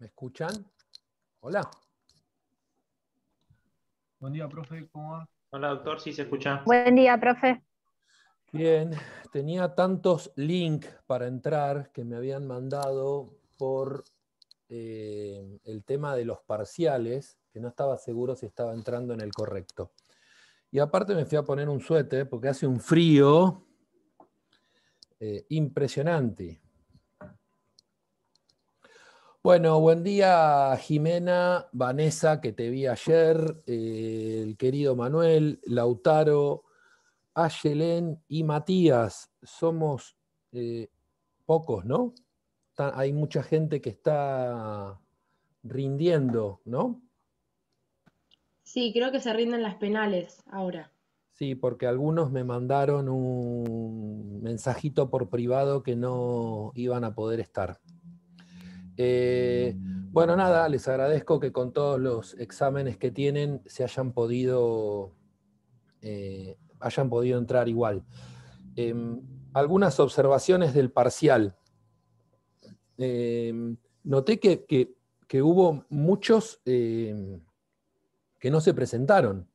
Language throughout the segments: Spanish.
¿Me escuchan? Hola. Buen día, profe. ¿Cómo va? Hola, doctor. Sí, se escucha. Buen día, profe. Bien, tenía tantos links para entrar que me habían mandado por eh, el tema de los parciales, que no estaba seguro si estaba entrando en el correcto. Y aparte me fui a poner un suéter porque hace un frío eh, impresionante. Bueno, buen día Jimena, Vanessa, que te vi ayer, eh, el querido Manuel, Lautaro, Ayelen y Matías. Somos eh, pocos, ¿no? hay mucha gente que está rindiendo, ¿no? Sí, creo que se rinden las penales ahora. Sí, porque algunos me mandaron un mensajito por privado que no iban a poder estar. Eh, bueno, nada, les agradezco que con todos los exámenes que tienen se hayan podido, eh, hayan podido entrar igual. Em, algunas observaciones del parcial. Em, noté que, hubo muchos em, que no se presentaron.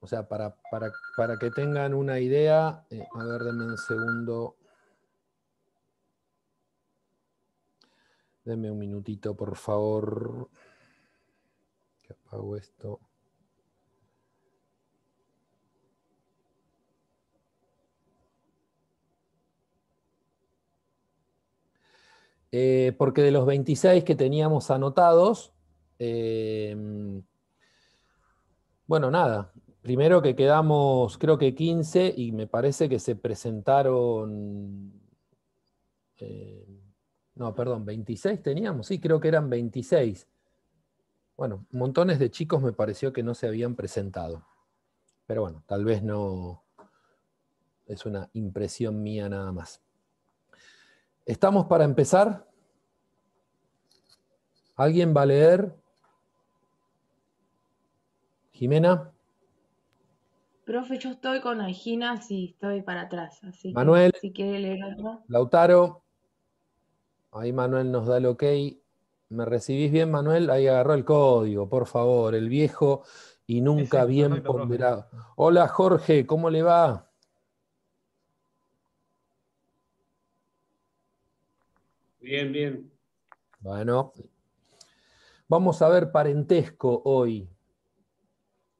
O sea, para, para, para que tengan una idea, eh, a ver, denme un segundo Denme un minutito, por favor. Que apago esto. Eh, porque de los 26 que teníamos anotados, em, bueno, nada. Primero que quedamos, creo que 15, y me parece que se presentaron em, no, perdón, 26 teníamos, sí, creo que eran 26. Bueno, montones de chicos me pareció que no se habían presentado. Pero bueno, tal vez no es una impresión mía nada más. ¿Estamos para empezar? ¿Alguien va a leer? Jimena. Profe, yo estoy con Alginas y estoy para atrás. Manuel. si quiere leer Lautaro. Ahí Manuel nos da el ok. ¿Me recibís bien, Manuel? Ahí agarró el código, por favor, el viejo y nunca bien ponderado. Hola Jorge, ¿cómo le va? Bien, bien. Bueno, vamos a ver parentesco hoy.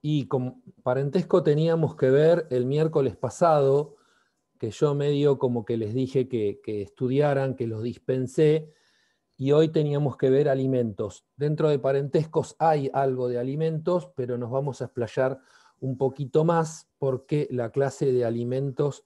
Y con parentesco teníamos que ver el miércoles pasado que yo medio como que les dije que, que estudiaran, que los dispensé, y hoy teníamos que ver alimentos. Dentro de parentescos hay algo de alimentos, pero nos vamos a explayar un poquito más porque la clase de alimentos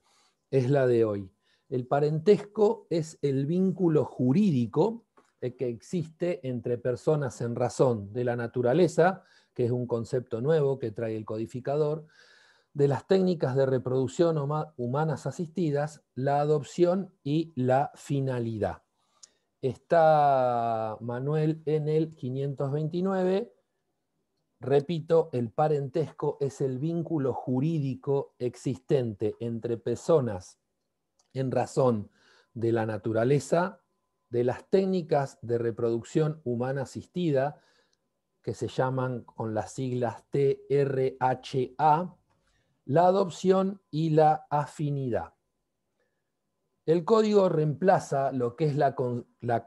es la de hoy. El parentesco es el vínculo jurídico eh, que existe entre personas en razón de la naturaleza, que es un concepto nuevo que trae el codificador, de las técnicas de reproducción humanas asistidas, la adopción y la finalidad. Está Manuel en el 529. Repito, el parentesco es el vínculo jurídico existente entre personas en razón de la naturaleza, de las técnicas de reproducción humana asistida, que se llaman con las siglas TRHA, la adopción y la afinidad. El código reemplaza lo que es la,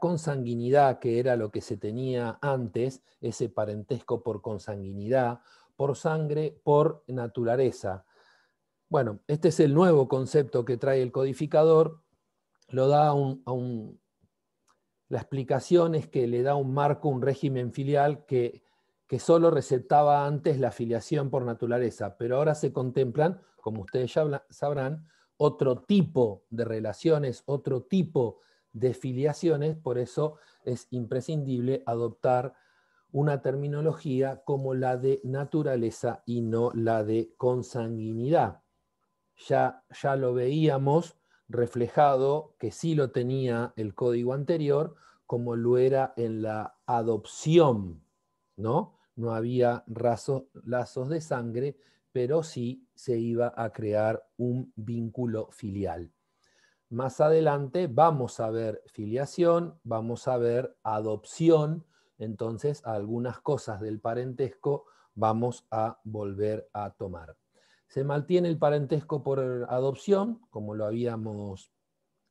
consanguinidad, que era lo que se tenía antes, ese parentesco por consanguinidad, por sangre, por naturaleza. Bueno, este es el nuevo concepto que trae el codificador, lo da la explicación es que le da un marco, un régimen filial que que solo recetaba antes la filiación por naturaleza, pero ahora se contemplan, como ustedes ya sabrán, otro tipo de relaciones, otro tipo de filiaciones, por eso es imprescindible adoptar una terminología como la de naturaleza y no la de consanguinidad. Ya, ya lo veíamos reflejado que sí lo tenía el código anterior, como lo era en la adopción, ¿no? no había lazos de sangre, pero sí se iba a crear un vínculo filial. Más adelante vamos a ver filiación, vamos a ver adopción, entonces algunas cosas del parentesco vamos a volver a tomar. Se mantiene el parentesco por adopción, como lo habíamos,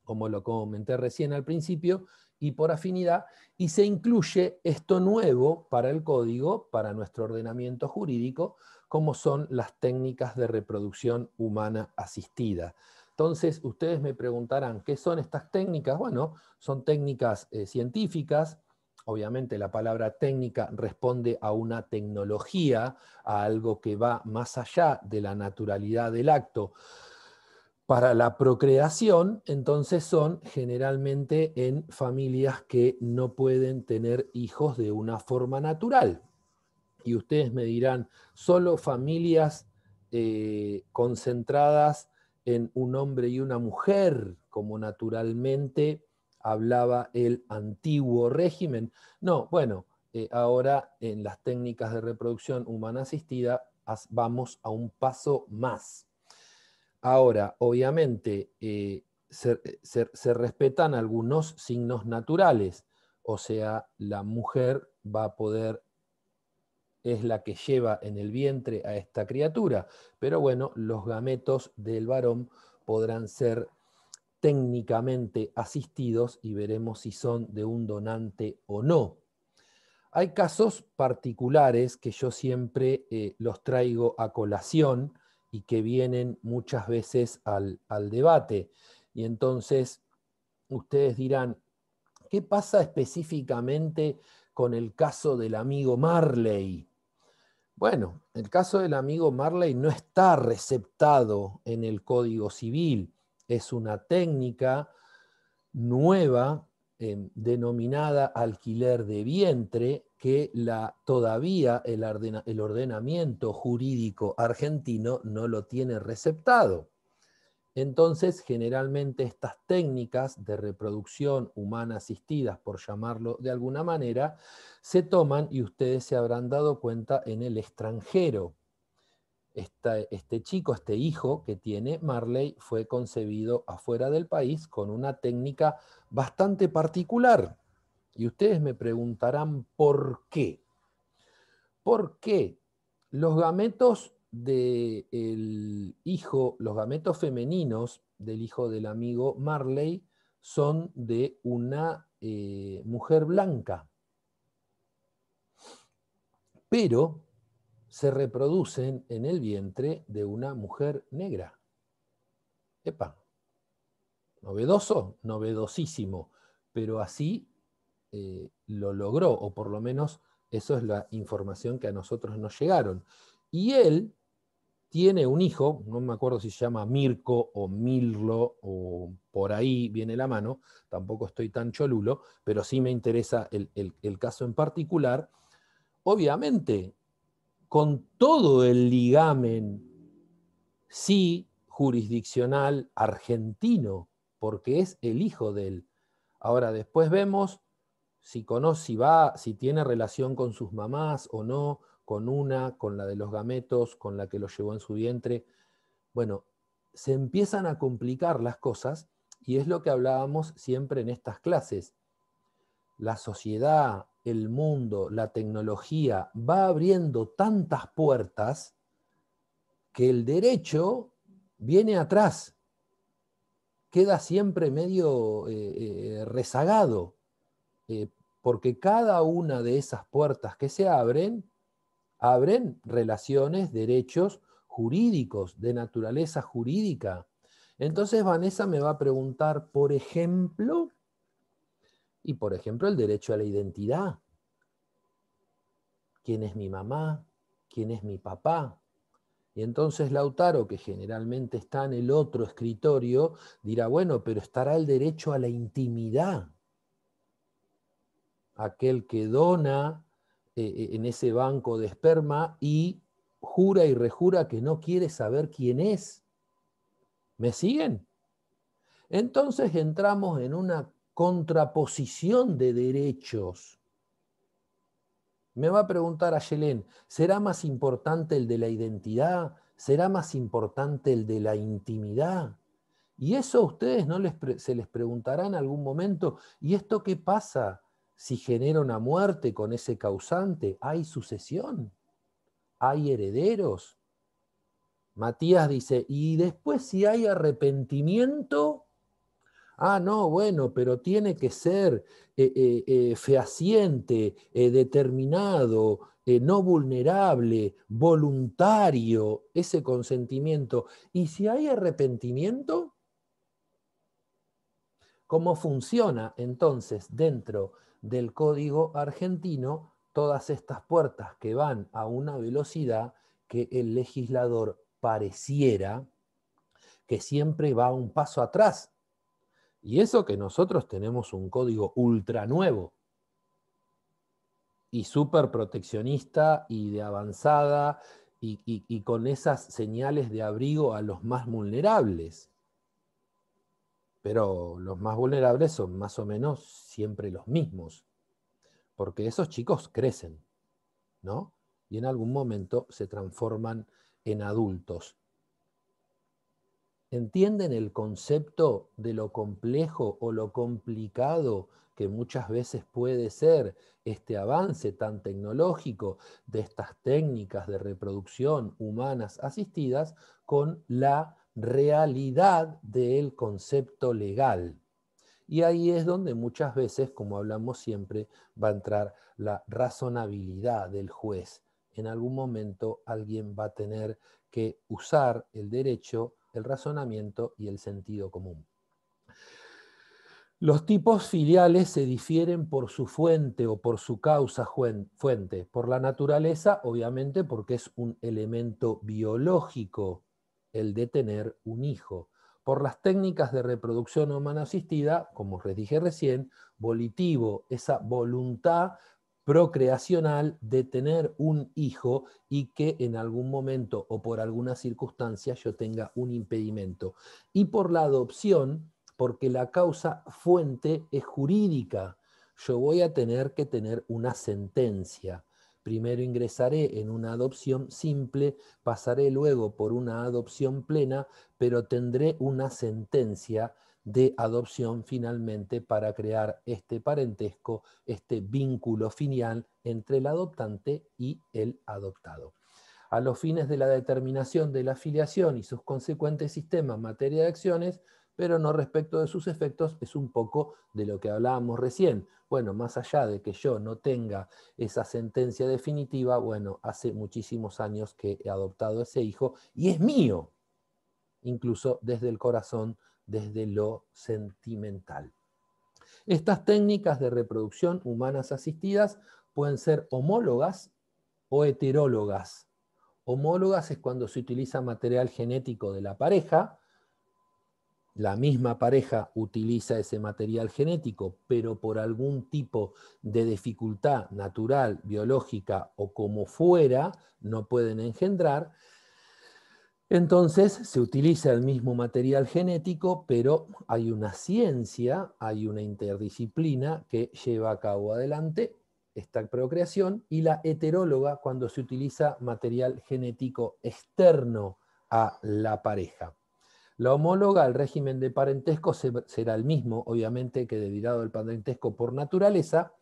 como lo comenté recién al principio, y por afinidad, y se incluye esto nuevo para el código, para nuestro ordenamiento jurídico, como son las técnicas de reproducción humana asistida. Entonces, ustedes me preguntarán, ¿qué son estas técnicas? Bueno, son técnicas eh, científicas, obviamente la palabra técnica responde a una tecnología, a algo que va más allá de la naturalidad del acto. Para la procreación, entonces son generalmente en familias que no pueden tener hijos de una forma natural. Y ustedes me dirán, solo familias eh, concentradas en un hombre y una mujer, como naturalmente hablaba el antiguo régimen. No, bueno, eh, ahora en las técnicas de reproducción humana asistida vamos a un paso más. Ahora, obviamente, eh, eh, se, respetan algunos signos naturales, o sea, la mujer va a poder, es la que lleva en el vientre a esta criatura, pero bueno, los gametos del varón podrán ser técnicamente asistidos y veremos si son de un donante o no. Hay casos particulares que yo siempre eh, los traigo a colación y que vienen muchas veces al, debate. Y entonces ustedes dirán, ¿qué pasa específicamente con el caso del amigo Marley? Bueno, el caso del amigo Marley no está receptado en el Código Civil. Es una técnica nueva eh, denominada alquiler de vientre, que todavía el, ordenamiento jurídico argentino no lo tiene receptado. Entonces, generalmente estas técnicas de reproducción humana asistidas, por llamarlo de alguna manera, se toman y ustedes se habrán dado cuenta en el extranjero. este, chico, este hijo que tiene Marley, fue concebido afuera del país con una técnica bastante particular. Y ustedes me preguntarán por qué. ¿Por qué los gametos del hijo, los gametos femeninos del hijo del amigo Marley son de una eh, mujer blanca? Pero se reproducen en el vientre de una mujer negra. Epa, novedoso, novedosísimo, pero así eh, lo logró, o por lo menos eso es la información que a nosotros nos llegaron. Y él tiene un hijo, no me acuerdo si se llama Mirko o Mirlo o por ahí viene la mano, tampoco estoy tan cholulo, pero sí me interesa el, el caso en particular. Obviamente, con todo el ligamen, sí, jurisdiccional argentino, porque es el hijo de él. Ahora, después vemos si conoce, si va, si tiene relación con sus mamás o no, con una, con la de los gametos, con la que lo llevó en su vientre. Bueno, se empiezan a complicar las cosas y es lo que hablábamos siempre en estas clases. La sociedad, el mundo, la tecnología va abriendo tantas puertas que el derecho viene atrás, queda siempre medio eh, eh, rezagado. Eh, porque cada una de esas puertas que se abren, abren relaciones, derechos jurídicos, de naturaleza jurídica. Entonces Vanessa me va a preguntar, por ejemplo, y por ejemplo el derecho a la identidad. ¿Quién es mi mamá? ¿Quién es mi papá? Y entonces Lautaro, que generalmente está en el otro escritorio, dirá, bueno, pero estará el derecho a la intimidad aquel que dona eh, eh, en ese banco de esperma y jura y rejura que no quiere saber quién es. ¿Me siguen? Entonces entramos en una contraposición de derechos. Me va a preguntar a Yelén, ¿será más importante el de la identidad? ¿Será más importante el de la intimidad? Y eso a ustedes no se les preguntará en algún momento, ¿y esto qué pasa? si genera una muerte con ese causante, hay sucesión, hay herederos. Matías dice, y después si hay arrepentimiento, ah, no, bueno, pero tiene que ser eh, eh, eh, fehaciente, determinado, no vulnerable, voluntario, ese consentimiento. Y si hay arrepentimiento, ¿cómo funciona entonces dentro del código argentino todas estas puertas que van a una velocidad que el legislador pareciera que siempre va un paso atrás. Y eso que nosotros tenemos un código ultra nuevo y súper proteccionista y de avanzada y, con esas señales de abrigo a los más vulnerables pero los más vulnerables son más o menos siempre los mismos, porque esos chicos crecen, ¿no? Y en algún momento se transforman en adultos. ¿Entienden el concepto de lo complejo o lo complicado que muchas veces puede ser este avance tan tecnológico de estas técnicas de reproducción humanas asistidas con la realidad del concepto legal. Y ahí es donde muchas veces, como hablamos siempre, va a entrar la razonabilidad del juez. En algún momento alguien va a tener que usar el derecho, el razonamiento y el sentido común. Los tipos filiales se difieren por su fuente o por su causa fuente, por la naturaleza, obviamente porque es un elemento biológico el de tener un hijo, por las técnicas de reproducción humana asistida, como les dije recién, volitivo, esa voluntad procreacional de tener un hijo y que en algún momento o por alguna circunstancia yo tenga un impedimento. Y por la adopción, porque la causa fuente es jurídica. Yo voy a tener que tener una sentencia primero ingresaré en una adopción simple, pasaré luego por una adopción plena, pero tendré una sentencia de adopción finalmente para crear este parentesco, este vínculo filial entre el adoptante y el adoptado. A los fines de la determinación de la afiliación y sus consecuentes sistemas en materia de acciones, pero no respecto de sus efectos, es un poco de lo que hablábamos recién. Bueno, más allá de que yo no tenga esa sentencia definitiva, bueno, hace muchísimos años que he adoptado ese hijo y es mío, incluso desde el corazón, desde lo sentimental. Estas técnicas de reproducción humanas asistidas pueden ser homólogas o heterólogas. Homólogas es cuando se utiliza material genético de la pareja la misma pareja utiliza ese material genético, pero por algún tipo de dificultad natural, biológica o como fuera, no pueden engendrar, entonces se utiliza el mismo material genético, pero hay una ciencia, hay una interdisciplina que lleva a cabo adelante esta procreación y la heteróloga cuando se utiliza material genético externo a la pareja. La homóloga al régimen de parentesco será el mismo, obviamente, que derivado del parentesco por naturaleza.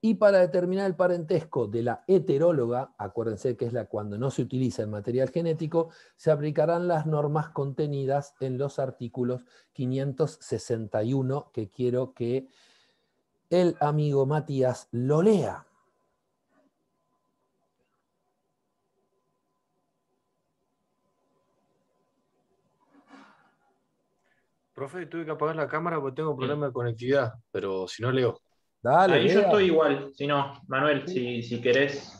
Y para determinar el parentesco de la heteróloga, acuérdense que es la cuando no se utiliza el material genético, se aplicarán las normas contenidas en los artículos 561 que quiero que el amigo Matías lo lea. Profe, tuve que apagar la cámara porque tengo problema de conectividad, pero si no leo. Dale. Ahí yo estoy igual, si no, Manuel, si, si querés.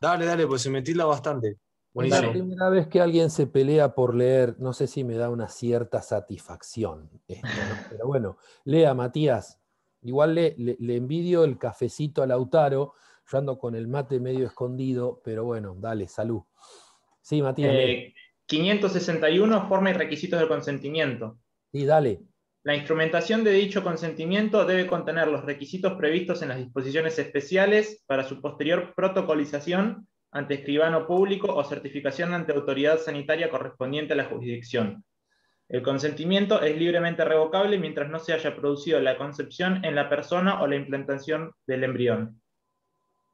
Dale, dale, pues se me bastante. La primera vez que alguien se pelea por leer, no sé si me da una cierta satisfacción pero bueno, lea Matías. Igual le, envidio el cafecito a Lautaro, yo ando con el mate medio escondido, pero bueno, dale, salud. Sí, Matías. 561, eh, forma y requisitos de consentimiento. La instrumentación de dicho consentimiento debe contener los requisitos previstos en las disposiciones especiales para su posterior protocolización ante escribano público o certificación ante autoridad sanitaria correspondiente a la jurisdicción. El consentimiento es libremente revocable mientras no se haya producido la concepción en la persona o la implantación del embrión.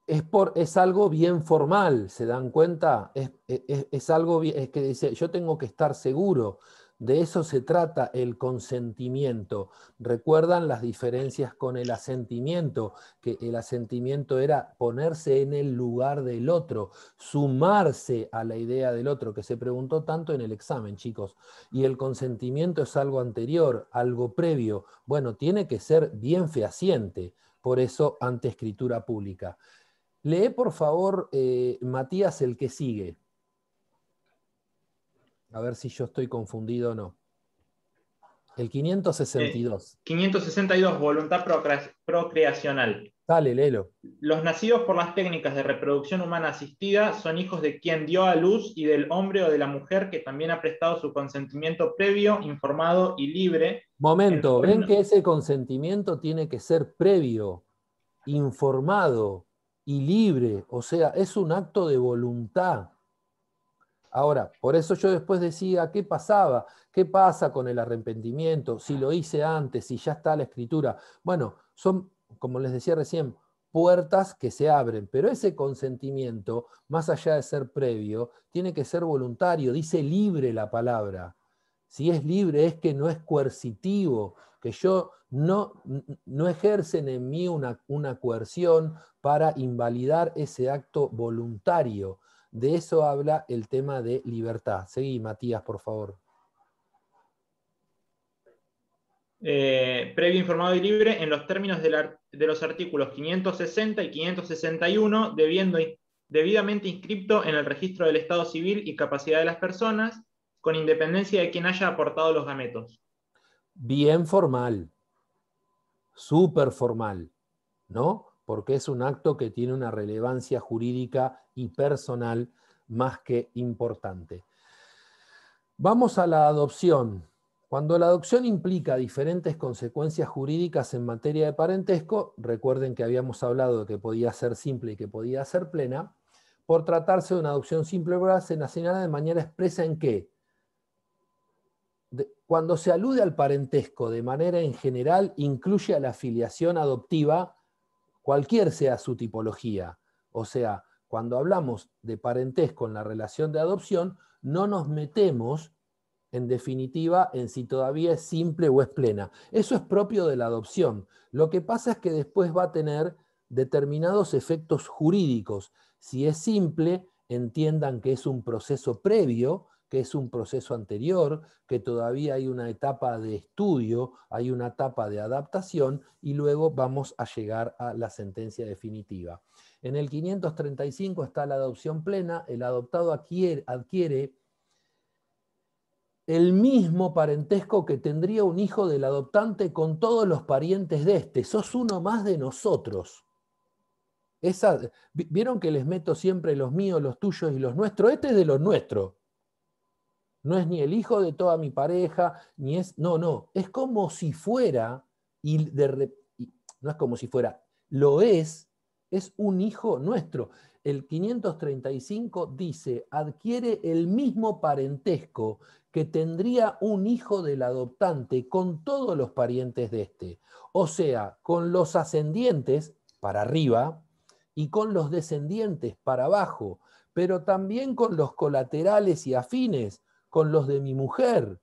Es, por, es algo bien formal, ¿se dan cuenta? Es, algo que dice, yo tengo que estar seguro de eso se trata el consentimiento. Recuerdan las diferencias con el asentimiento, que el asentimiento era ponerse en el lugar del otro, sumarse a la idea del otro, que se preguntó tanto en el examen, chicos. Y el consentimiento es algo anterior, algo previo. Bueno, tiene que ser bien fehaciente, por eso ante escritura pública. Lee por favor, eh, Matías, el que sigue. A ver si yo estoy confundido o no. El 562. 562, eh, voluntad procreacional. Dale, léelo. Los nacidos por las técnicas de reproducción humana asistida son hijos de quien dio a luz y del hombre o de la mujer que también ha prestado su consentimiento previo, informado y libre. Momento, ven que ese consentimiento tiene que ser previo, informado y libre, o sea, es un acto de voluntad. Ahora, por eso yo después decía, ¿qué pasaba? ¿Qué pasa con el arrepentimiento? Si lo hice antes, si ya está la escritura. Bueno, son, como les decía recién, puertas que se abren, pero ese consentimiento, más allá de ser previo, tiene que ser voluntario, dice libre la palabra. Si es libre es que no es coercitivo, que yo no, no ejercen en mí una coerción para invalidar ese acto voluntario. De eso habla el tema de libertad. Seguí, Matías, por favor. Eh, previo informado y libre en los términos de, los artículos 560 y 561, debidamente inscripto en el registro del Estado civil y capacidad de las personas, con independencia de quien haya aportado los gametos. Bien formal, súper formal, ¿no? Porque es un acto que tiene una relevancia jurídica y personal más que importante. Vamos a la adopción. Cuando la adopción implica diferentes consecuencias jurídicas en materia de parentesco, recuerden que habíamos hablado de que podía ser simple y que podía ser plena, por tratarse de una adopción simple se señala de manera expresa en que cuando se alude al parentesco de manera en general, incluye a la filiación adoptiva, cualquier sea su tipología, o sea, cuando hablamos de parentesco en la relación de adopción, no nos metemos, en definitiva, en si todavía es simple o es plena. Eso es propio de la adopción. Lo que pasa es que después va a tener determinados efectos jurídicos. Si es simple, entiendan que es un proceso previo, que es un proceso anterior, que todavía hay una etapa de estudio, hay una etapa de adaptación y luego vamos a llegar a la sentencia definitiva. En el 535 está la adopción plena, el adoptado adquiere, el mismo parentesco que tendría un hijo del adoptante con todos los parientes de este. Sos uno más de nosotros. Vieron que les meto siempre los míos, los tuyos y los nuestros. Este es de los nuestros. No es ni el hijo de toda mi pareja, ni es. No, no. Es como si fuera, y, de, no es como si fuera, lo es es un hijo nuestro. El 535 dice, adquiere el mismo parentesco que tendría un hijo del adoptante con todos los parientes de este, o sea, con los ascendientes para arriba y con los descendientes para abajo, pero también con los colaterales y afines, con los de mi mujer.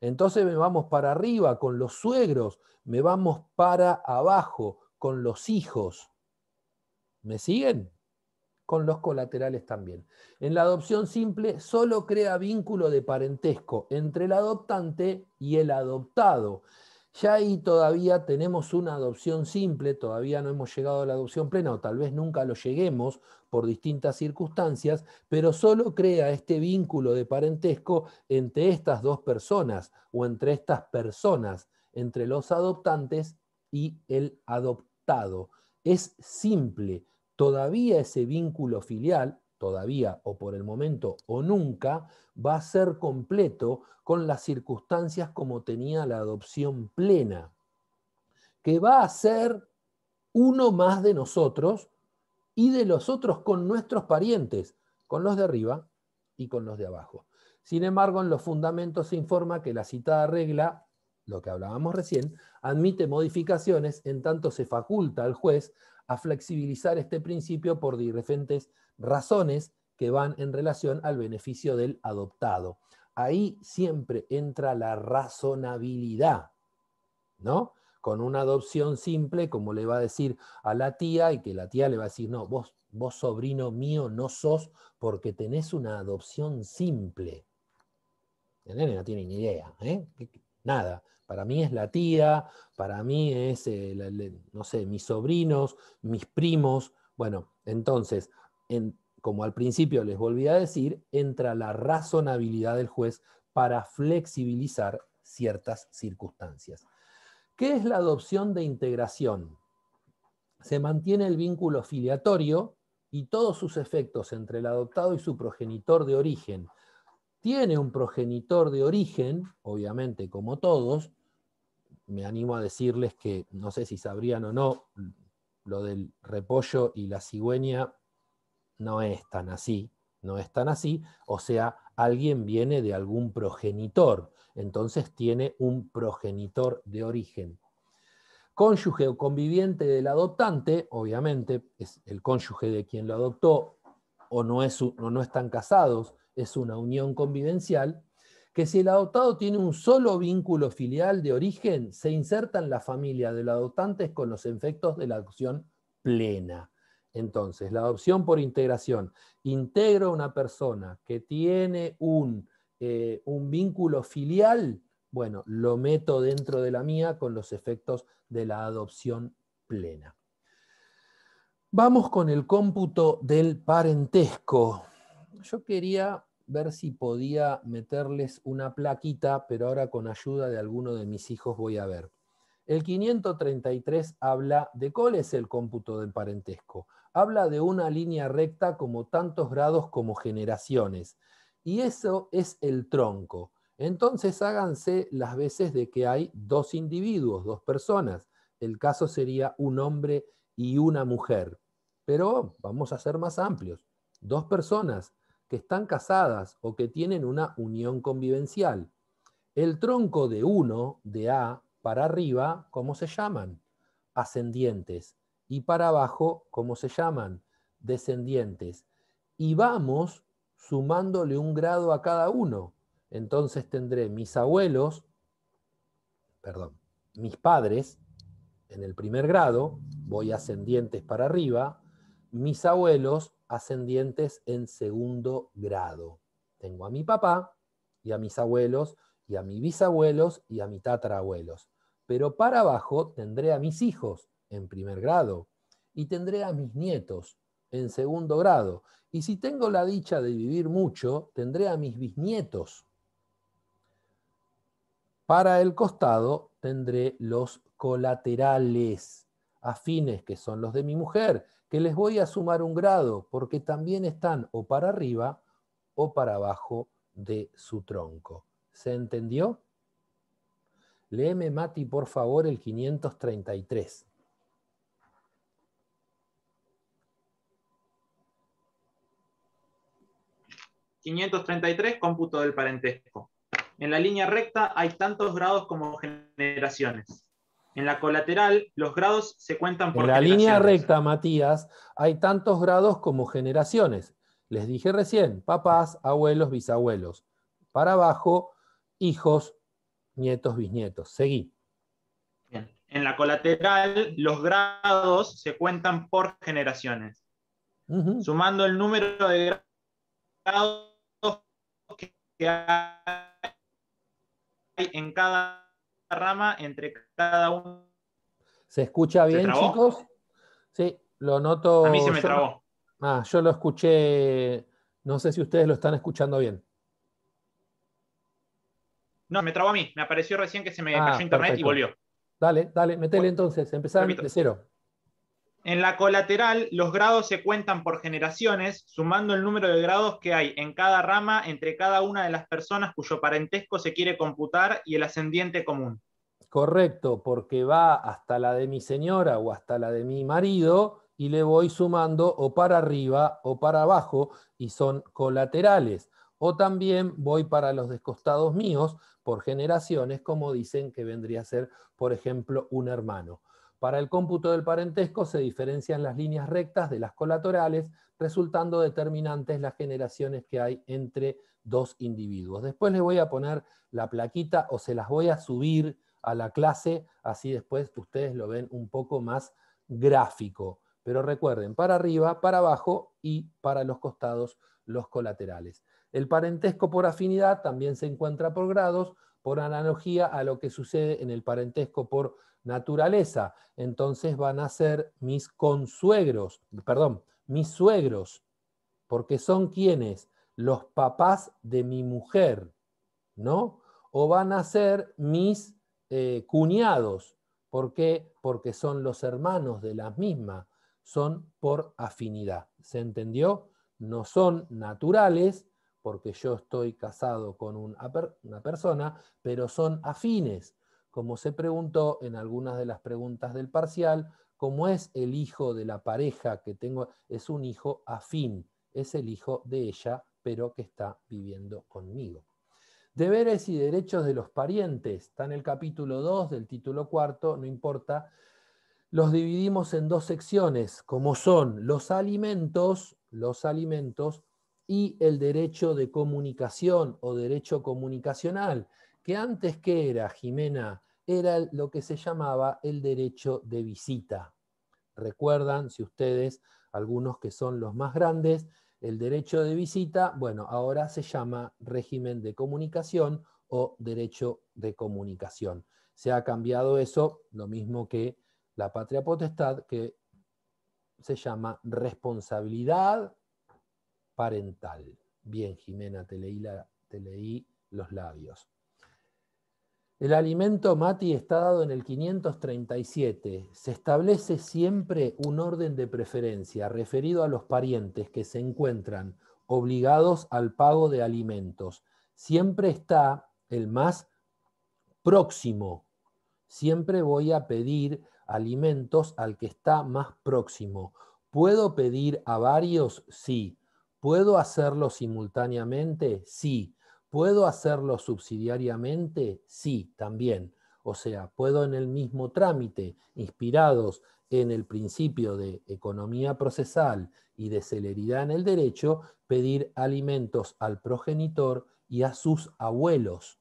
Entonces me vamos para arriba con los suegros, me vamos para abajo con los hijos. ¿Me siguen? Con los colaterales también. En la adopción simple solo crea vínculo de parentesco entre el adoptante y el adoptado. Ya ahí todavía tenemos una adopción simple, todavía no hemos llegado a la adopción plena o tal vez nunca lo lleguemos por distintas circunstancias, pero solo crea este vínculo de parentesco entre estas dos personas o entre estas personas, entre los adoptantes y el adoptado. Es simple, todavía ese vínculo filial, todavía o por el momento o nunca, va a ser completo con las circunstancias como tenía la adopción plena, que va a ser uno más de nosotros y de los otros con nuestros parientes, con los de arriba y con los de abajo. Sin embargo, en los fundamentos se informa que la citada regla, lo que hablábamos recién, admite modificaciones en tanto se faculta al juez a flexibilizar este principio por diferentes razones que van en relación al beneficio del adoptado. Ahí siempre entra la razonabilidad, ¿no? Con una adopción simple, como le va a decir a la tía, y que la tía le va a decir, no, vos, vos sobrino mío no sos porque tenés una adopción simple. El nene no tiene ni idea, ¿eh? Nada. Para mí es la tía, para mí es, eh, no sé, mis sobrinos, mis primos. Bueno, entonces, como al principio les volví a decir, entra la razonabilidad del juez para flexibilizar ciertas circunstancias. ¿Qué es la adopción de integración? Se mantiene el vínculo filiatorio y todos sus efectos entre el adoptado y su progenitor de origen, tiene un progenitor de origen, obviamente como todos, me animo a decirles que no sé si sabrían o no, lo del repollo y la cigüeña no es tan así, no es tan así, o sea, alguien viene de algún progenitor, entonces tiene un progenitor de origen. Cónyuge o conviviente del adoptante, obviamente, es el cónyuge de quien lo adoptó, o no, es, o no están casados, es una unión convivencial, que si el adoptado tiene un solo vínculo filial de origen, se inserta en la familia del adoptante con los efectos de la adopción plena. Entonces, la adopción por integración a una persona que tiene un, eh, un vínculo filial, bueno, lo meto dentro de la mía con los efectos de la adopción plena. Vamos con el cómputo del parentesco yo quería ver si podía meterles una plaquita, pero ahora con ayuda de alguno de mis hijos voy a ver. El 533 habla de cuál es el cómputo del parentesco. Habla de una línea recta como tantos grados como generaciones. Y eso es el tronco. Entonces háganse las veces de que hay dos individuos, dos personas. El caso sería un hombre y una mujer. Pero vamos a ser más amplios. Dos personas, que están casadas o que tienen una unión convivencial. El tronco de uno, de A para arriba, ¿cómo se llaman? Ascendientes. Y para abajo, ¿cómo se llaman? Descendientes. Y vamos sumándole un grado a cada uno. Entonces tendré mis abuelos, perdón, mis padres en el primer grado, voy ascendientes para arriba, mis abuelos ascendientes en segundo grado. Tengo a mi papá y a mis abuelos y a mis bisabuelos y a mis tatarabuelos. Pero para abajo tendré a mis hijos en primer grado y tendré a mis nietos en segundo grado. Y si tengo la dicha de vivir mucho, tendré a mis bisnietos. Para el costado tendré los colaterales afines, que son los de mi mujer, que les voy a sumar un grado porque también están o para arriba o para abajo de su tronco. ¿Se entendió? Léeme, Mati, por favor, el 533. ...533, cómputo del parentesco. En la línea recta hay tantos grados como generaciones. En la colateral, los grados se cuentan por En la línea recta, Matías, hay tantos grados como generaciones. Les dije recién, papás, abuelos, bisabuelos. Para abajo, hijos, nietos, bisnietos. Seguí. Bien. En la colateral, los grados se cuentan por generaciones. Sumando el número de grados que hay en cada rama entre cada uno. ¿Se escucha bien, chicos? Sí, lo noto. A mí se me trabó. Ah, yo lo escuché. No sé si ustedes lo están escuchando bien. No, me trabó a mí. Me apareció recién que se me ah, cayó internet y volvió. Dale, dale, metele entonces. Empezar de cero. En la colateral, los grados se cuentan por generaciones, sumando el número de grados que hay en cada rama entre cada una de las personas cuyo parentesco se quiere computar y el ascendiente común. Correcto, porque va hasta la de mi señora o hasta la de mi marido y le voy sumando o para arriba o para abajo y son colaterales. O también voy para los descostados míos por generaciones, como dicen que vendría a ser, por ejemplo, un hermano. Para el cómputo del parentesco se diferencian las líneas rectas de las colaterales, resultando determinantes las generaciones que hay entre dos individuos. Después les voy a poner la plaquita o se las voy a subir a la clase, así después ustedes lo ven un poco más gráfico. Pero recuerden, para arriba, para abajo y para los costados, los colaterales. El parentesco por afinidad también se encuentra por grados, por analogía a lo que sucede en el parentesco por naturaleza. Entonces van a ser mis consuegros, perdón, mis suegros, porque son quienes, los papás de mi mujer, ¿no? O van a ser mis eh, cuñados, ¿por qué? Porque son los hermanos de la misma, son por afinidad, ¿se entendió? No son naturales, porque yo estoy casado con una persona, pero son afines, como se preguntó en algunas de las preguntas del parcial, como es el hijo de la pareja que tengo, es un hijo afín, es el hijo de ella, pero que está viviendo conmigo. Deberes y derechos de los parientes, está en el capítulo 2 del título cuarto, no importa, los dividimos en dos secciones, como son los alimentos, los alimentos y el derecho de comunicación o derecho comunicacional, que antes que era, Jimena, era lo que se llamaba el derecho de visita. Recuerdan, si ustedes, algunos que son los más grandes, el derecho de visita, bueno, ahora se llama régimen de comunicación o derecho de comunicación. Se ha cambiado eso, lo mismo que la patria potestad, que se llama responsabilidad parental. Bien, Jimena, te leí, te leí los labios. El alimento mati está dado en el 537. Se establece siempre un orden de preferencia referido a los parientes que se encuentran obligados al pago de alimentos. Siempre está el más próximo. Siempre voy a pedir alimentos al que está más próximo. ¿Puedo pedir a varios? Sí. ¿Puedo hacerlo simultáneamente? Sí. ¿Puedo hacerlo subsidiariamente? Sí, también. O sea, puedo en el mismo trámite, inspirados en el principio de economía procesal y de celeridad en el derecho, pedir alimentos al progenitor y a sus abuelos.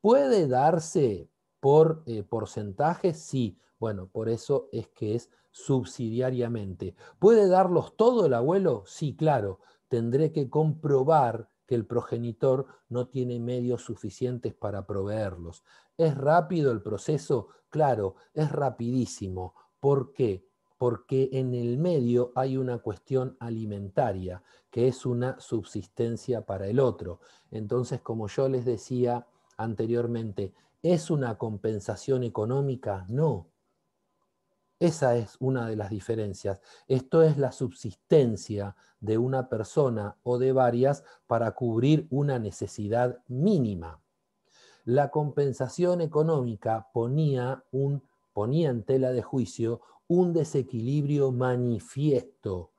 ¿Puede darse por eh, porcentaje? Sí. Bueno, por eso es que es subsidiariamente. ¿Puede darlos todo el abuelo? Sí, claro. Tendré que comprobar que el progenitor no tiene medios suficientes para proveerlos. ¿Es rápido el proceso? Claro, es rapidísimo. ¿Por qué? Porque en el medio hay una cuestión alimentaria, que es una subsistencia para el otro. Entonces, como yo les decía anteriormente, ¿es una compensación económica? No, esa es una de las diferencias. Esto es la subsistencia de una persona o de varias para cubrir una necesidad mínima. La compensación económica ponía, un, en tela de juicio un desequilibrio manifiesto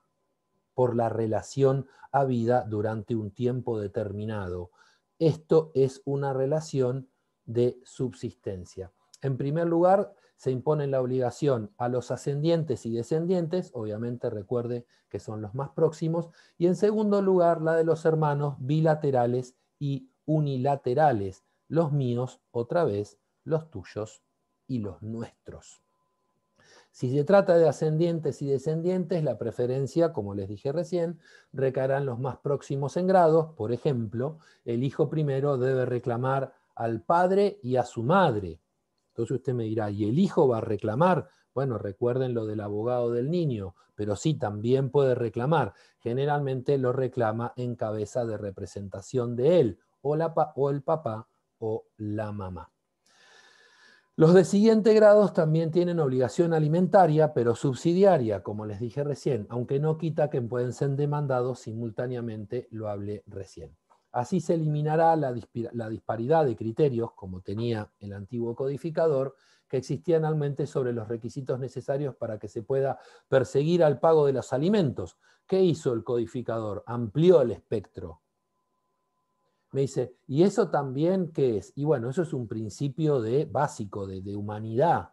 por la relación a vida durante un tiempo determinado. Esto es una relación de subsistencia. En primer lugar, se impone la obligación a los ascendientes y descendientes, obviamente recuerde que son los más próximos, y en segundo lugar la de los hermanos bilaterales y unilaterales, los míos otra vez, los tuyos y los nuestros. Si se trata de ascendientes y descendientes, la preferencia, como les dije recién, recaerán los más próximos en grados. Por ejemplo, el hijo primero debe reclamar al padre y a su madre, entonces usted me dirá, ¿y el hijo va a reclamar? Bueno, recuerden lo del abogado del niño, pero sí también puede reclamar. Generalmente lo reclama en cabeza de representación de él, o, el papá o la mamá. Los de siguiente grado también tienen obligación alimentaria, pero subsidiaria, como les dije recién, aunque no quita que pueden ser demandados simultáneamente, lo hablé recién. Así se eliminará la, disparidad de criterios, como tenía el antiguo codificador, que existía anualmente sobre los requisitos necesarios para que se pueda perseguir al pago de los alimentos. ¿Qué hizo el codificador? Amplió el espectro. Me dice, ¿y eso también qué es? Y bueno, eso es un principio de, básico, de, humanidad.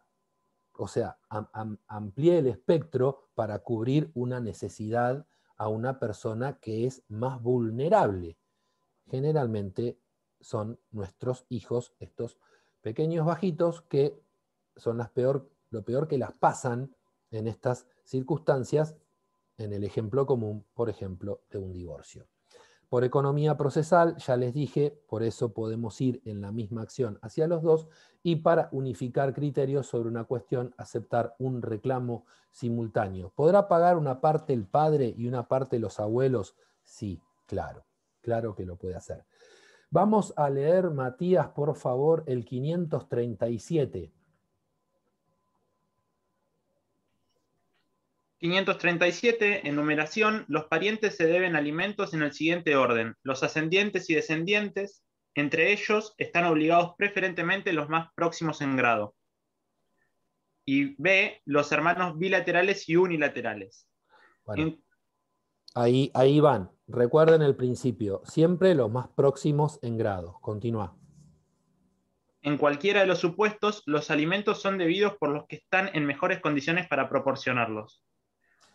O sea, am, el espectro para cubrir una necesidad a una persona que es más vulnerable generalmente son nuestros hijos, estos pequeños bajitos que son las peor, lo peor que las pasan en estas circunstancias, en el ejemplo común, por ejemplo, de un divorcio. Por economía procesal, ya les dije, por eso podemos ir en la misma acción hacia los dos y para unificar criterios sobre una cuestión, aceptar un reclamo simultáneo. ¿Podrá pagar una parte el padre y una parte los abuelos? Sí, claro. Claro que lo puede hacer. Vamos a leer, Matías, por favor, el 537. 537, en numeración, los parientes se deben alimentos en el siguiente orden. Los ascendientes y descendientes, entre ellos están obligados preferentemente los más próximos en grado. Y B, los hermanos bilaterales y unilaterales. ahí, ahí van. Recuerden el principio, siempre los más próximos en grado. Continúa. En cualquiera de los supuestos, los alimentos son debidos por los que están en mejores condiciones para proporcionarlos.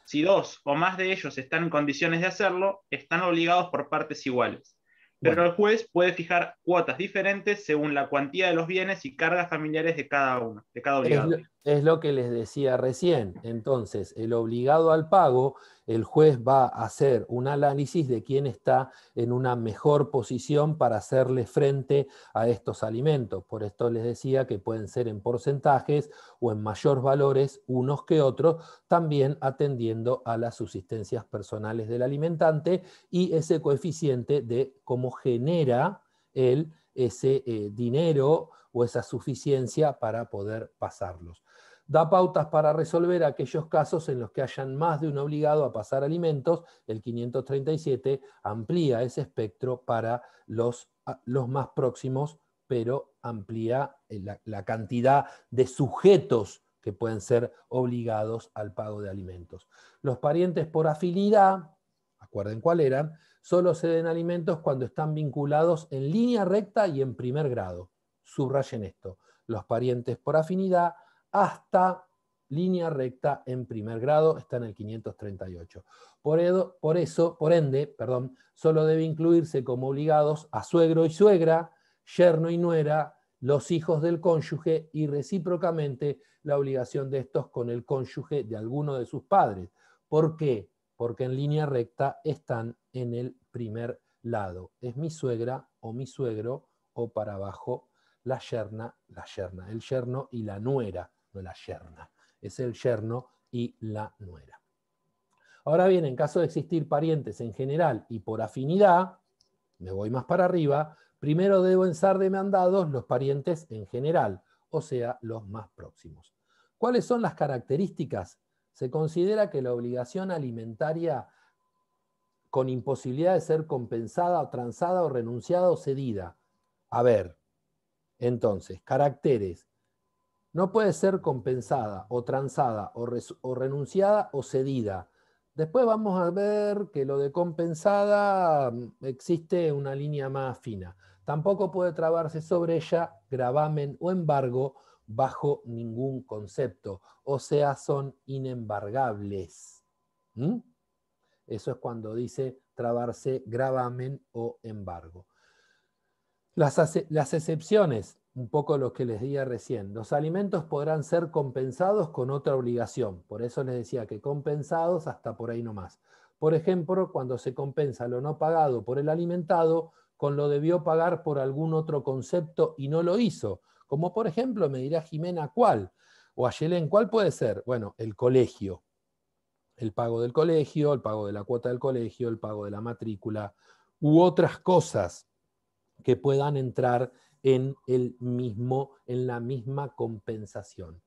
Si dos o más de ellos están en condiciones de hacerlo, están obligados por partes iguales. Pero el juez puede fijar cuotas diferentes según la cuantía de los bienes y cargas familiares de cada uno, de cada obligado. Es lo que les decía recién. Entonces, el obligado al pago, el juez va a hacer un análisis de quién está en una mejor posición para hacerle frente a estos alimentos. Por esto les decía que pueden ser en porcentajes o en mayores valores unos que otros, también atendiendo a las subsistencias personales del alimentante y ese coeficiente de cómo genera él ese eh, dinero o esa suficiencia para poder pasarlos. Da pautas para resolver aquellos casos en los que hayan más de un obligado a pasar alimentos. El 537 amplía ese espectro para los, más próximos, pero amplía eh, la, cantidad de sujetos que pueden ser obligados al pago de alimentos. Los parientes por afinidad acuerden cuál eran, solo se den alimentos cuando están vinculados en línea recta y en primer grado. Subrayen esto, los parientes por afinidad hasta línea recta en primer grado, está en el 538. Por, eso, por ende, perdón, solo debe incluirse como obligados a suegro y suegra, yerno y nuera, los hijos del cónyuge y recíprocamente la obligación de estos con el cónyuge de alguno de sus padres. ¿Por qué? porque en línea recta están en el primer lado. Es mi suegra o mi suegro o para abajo la yerna, la yerna, el yerno y la nuera, no la yerna, es el yerno y la nuera. Ahora bien, en caso de existir parientes en general y por afinidad, me voy más para arriba, primero debo ensar demandados los parientes en general, o sea, los más próximos. ¿Cuáles son las características se considera que la obligación alimentaria con imposibilidad de ser compensada o transada o renunciada o cedida. A ver, entonces, caracteres. No puede ser compensada o transada o, o renunciada o cedida. Después vamos a ver que lo de compensada mm, existe una línea más fina. Tampoco puede trabarse sobre ella gravamen o embargo bajo ningún concepto, o sea, son inembargables. ¿Mm? Eso es cuando dice trabarse gravamen o embargo. Las, excepciones, un poco lo que les dije recién, los alimentos podrán ser compensados con otra obligación, por eso les decía que compensados hasta por ahí nomás. Por ejemplo, cuando se compensa lo no pagado por el alimentado con lo debió pagar por algún otro concepto y no lo hizo, como por ejemplo, me dirá Jimena, ¿cuál? O a Yelén, ¿cuál puede ser? Bueno, el colegio. El pago del colegio, el pago de la cuota del colegio, el pago de la matrícula u otras cosas que puedan entrar en, el mismo, en la misma compensación.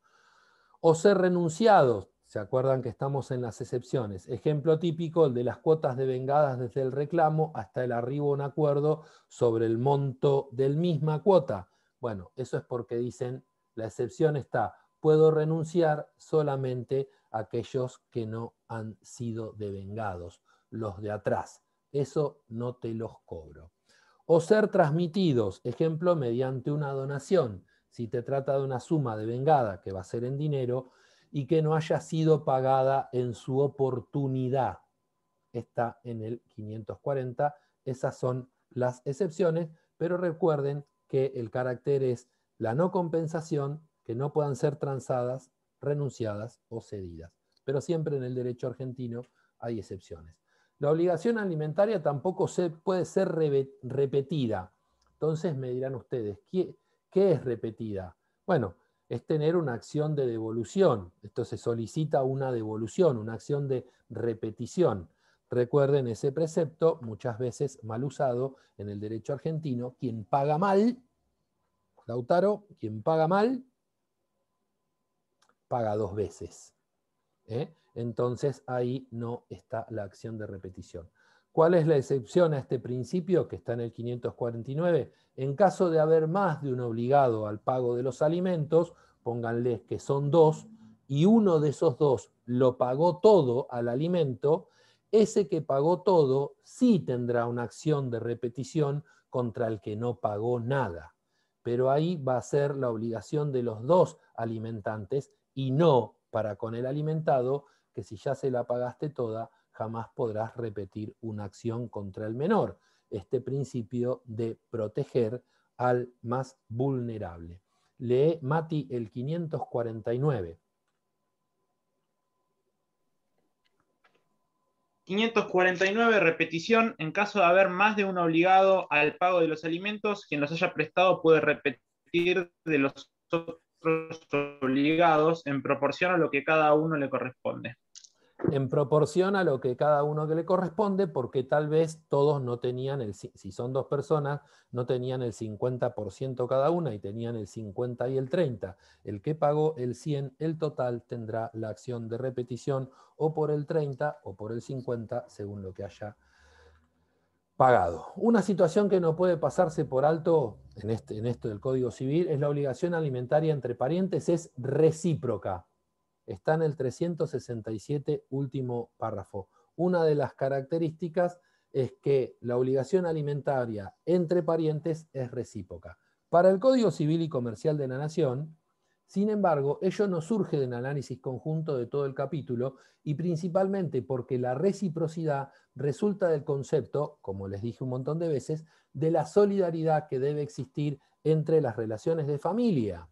O ser renunciados, ¿Se acuerdan que estamos en las excepciones? Ejemplo típico, el de las cuotas devengadas desde el reclamo hasta el arribo a un acuerdo sobre el monto del misma cuota. Bueno, eso es porque dicen, la excepción está, puedo renunciar solamente a aquellos que no han sido devengados, los de atrás. Eso no te los cobro. O ser transmitidos, ejemplo, mediante una donación, si te trata de una suma devengada que va a ser en dinero y que no haya sido pagada en su oportunidad. Está en el 540. Esas son las excepciones, pero recuerden que el carácter es la no compensación, que no puedan ser transadas, renunciadas o cedidas. Pero siempre en el derecho argentino hay excepciones. La obligación alimentaria tampoco se puede ser repetida. Entonces me dirán ustedes, ¿qué es repetida? Bueno, es tener una acción de devolución. Esto se solicita una devolución, una acción de repetición. Recuerden ese precepto, muchas veces mal usado en el derecho argentino, quien paga mal, Lautaro, quien paga mal, paga dos veces. ¿eh? Entonces ahí no está la acción de repetición. ¿Cuál es la excepción a este principio que está en el 549? En caso de haber más de un obligado al pago de los alimentos, pónganle que son dos, y uno de esos dos lo pagó todo al alimento, ese que pagó todo sí tendrá una acción de repetición contra el que no pagó nada. Pero ahí va a ser la obligación de los dos alimentantes y no para con el alimentado, que si ya se la pagaste toda, jamás podrás repetir una acción contra el menor. Este principio de proteger al más vulnerable. Lee Mati el 549. 549 repetición. En caso de haber más de uno obligado al pago de los alimentos, quien los haya prestado puede repetir de los otros obligados en proporción a lo que cada uno le corresponde en proporción a lo que cada uno que le corresponde, porque tal vez todos no tenían, el, si son dos personas, no tenían el 50% cada una y tenían el 50 y el 30. El que pagó el 100, el total tendrá la acción de repetición o por el 30 o por el 50, según lo que haya pagado. Una situación que no puede pasarse por alto en, este, en esto del Código Civil es la obligación alimentaria entre parientes, es recíproca. Está en el 367 último párrafo. Una de las características es que la obligación alimentaria entre parientes es recíproca. Para el Código Civil y Comercial de la Nación, sin embargo, ello no surge del análisis conjunto de todo el capítulo y principalmente porque la reciprocidad resulta del concepto, como les dije un montón de veces, de la solidaridad que debe existir entre las relaciones de familia.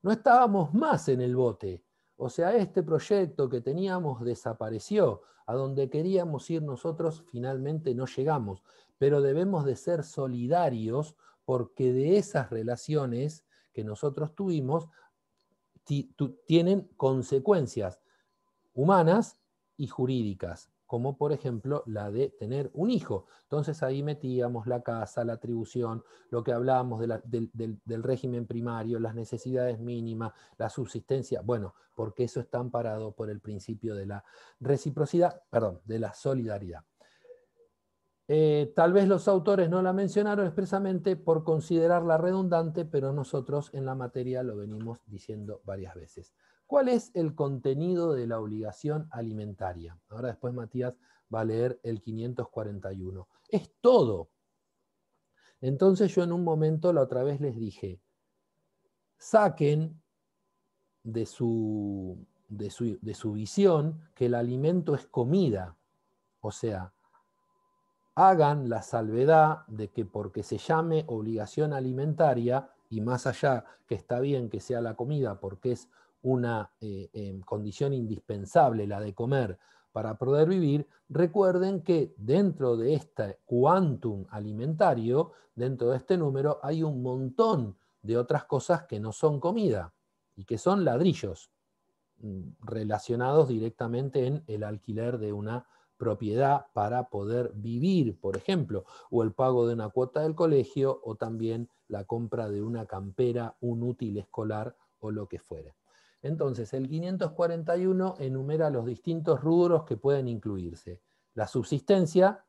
No estábamos más en el bote, o sea, este proyecto que teníamos desapareció, a donde queríamos ir nosotros finalmente no llegamos, pero debemos de ser solidarios porque de esas relaciones que nosotros tuvimos tienen consecuencias humanas y jurídicas como por ejemplo la de tener un hijo. Entonces ahí metíamos la casa, la atribución, lo que hablábamos del, régimen primario, las necesidades mínimas, la subsistencia, bueno, porque eso está amparado por el principio de la reciprocidad, perdón, de la solidaridad. Eh, tal vez los autores no la mencionaron expresamente por considerarla redundante, pero nosotros en la materia lo venimos diciendo varias veces. ¿Cuál es el contenido de la obligación alimentaria? Ahora después Matías va a leer el 541. Es todo. Entonces yo en un momento la otra vez les dije, saquen de su, de su, de su visión que el alimento es comida. O sea, hagan la salvedad de que porque se llame obligación alimentaria, y más allá que está bien que sea la comida porque es una eh, em, condición indispensable, la de comer, para poder vivir, recuerden que dentro de este quantum alimentario, dentro de este número, hay un montón de otras cosas que no son comida y que son ladrillos mm, relacionados directamente en el alquiler de una propiedad para poder vivir, por ejemplo, o el pago de una cuota del colegio o también la compra de una campera, un útil escolar o lo que fuera. Entonces, el 541 enumera los distintos rubros que pueden incluirse. La subsistencia,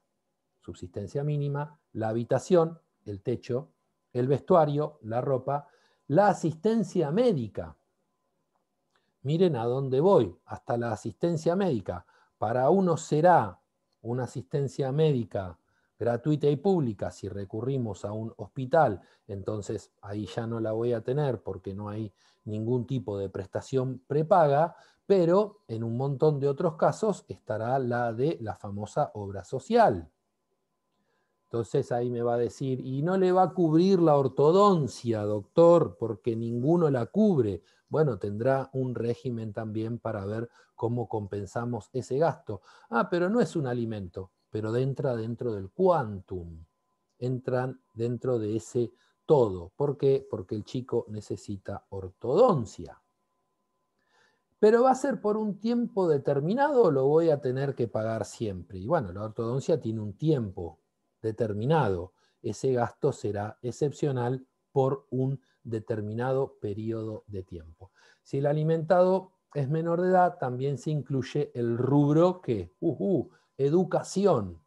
subsistencia mínima, la habitación, el techo, el vestuario, la ropa, la asistencia médica. Miren a dónde voy, hasta la asistencia médica. Para uno será una asistencia médica gratuita y pública, si recurrimos a un hospital, entonces ahí ya no la voy a tener porque no hay ningún tipo de prestación prepaga, pero en un montón de otros casos estará la de la famosa obra social. Entonces ahí me va a decir, y no le va a cubrir la ortodoncia, doctor, porque ninguno la cubre. Bueno, tendrá un régimen también para ver cómo compensamos ese gasto. Ah, pero no es un alimento pero entra dentro del quantum, entran dentro de ese todo. ¿Por qué? Porque el chico necesita ortodoncia. Pero va a ser por un tiempo determinado, lo voy a tener que pagar siempre. Y bueno, la ortodoncia tiene un tiempo determinado. Ese gasto será excepcional por un determinado periodo de tiempo. Si el alimentado es menor de edad, también se incluye el rubro que, uh, uh educación,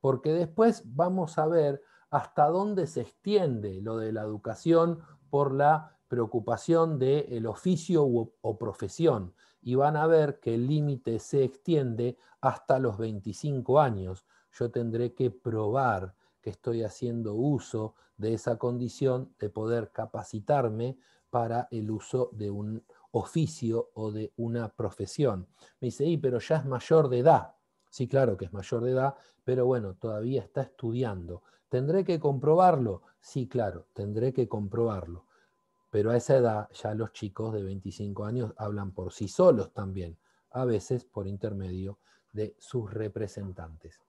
porque después vamos a ver hasta dónde se extiende lo de la educación por la preocupación del oficio o profesión. Y van a ver que el límite se extiende hasta los 25 años. Yo tendré que probar que estoy haciendo uso de esa condición de poder capacitarme para el uso de un oficio o de una profesión. Me dice, y pero ya es mayor de edad. Sí, claro que es mayor de edad, pero bueno, todavía está estudiando. ¿Tendré que comprobarlo? Sí, claro, tendré que comprobarlo. Pero a esa edad ya los chicos de 25 años hablan por sí solos también, a veces por intermedio de sus representantes.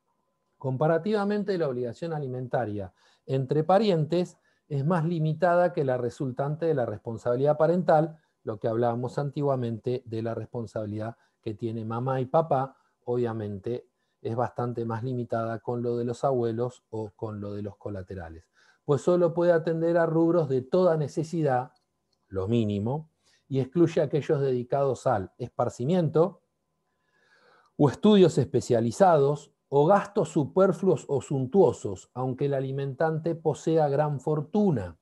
Comparativamente, la obligación alimentaria entre parientes es más limitada que la resultante de la responsabilidad parental, lo que hablábamos antiguamente de la responsabilidad que tiene mamá y papá obviamente es bastante más limitada con lo de los abuelos o con lo de los colaterales, pues solo puede atender a rubros de toda necesidad, lo mínimo, y excluye aquellos dedicados al esparcimiento o estudios especializados o gastos superfluos o suntuosos, aunque el alimentante posea gran fortuna.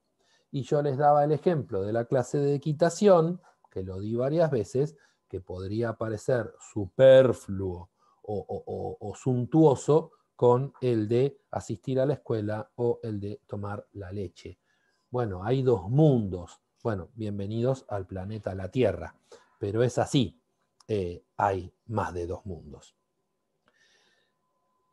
Y yo les daba el ejemplo de la clase de equitación, que lo di varias veces, que podría parecer superfluo o, suntuoso con el de asistir a la escuela o el de tomar la leche. Bueno, hay dos mundos. Bueno, bienvenidos al planeta la Tierra, pero es así, eh, hay más de dos mundos.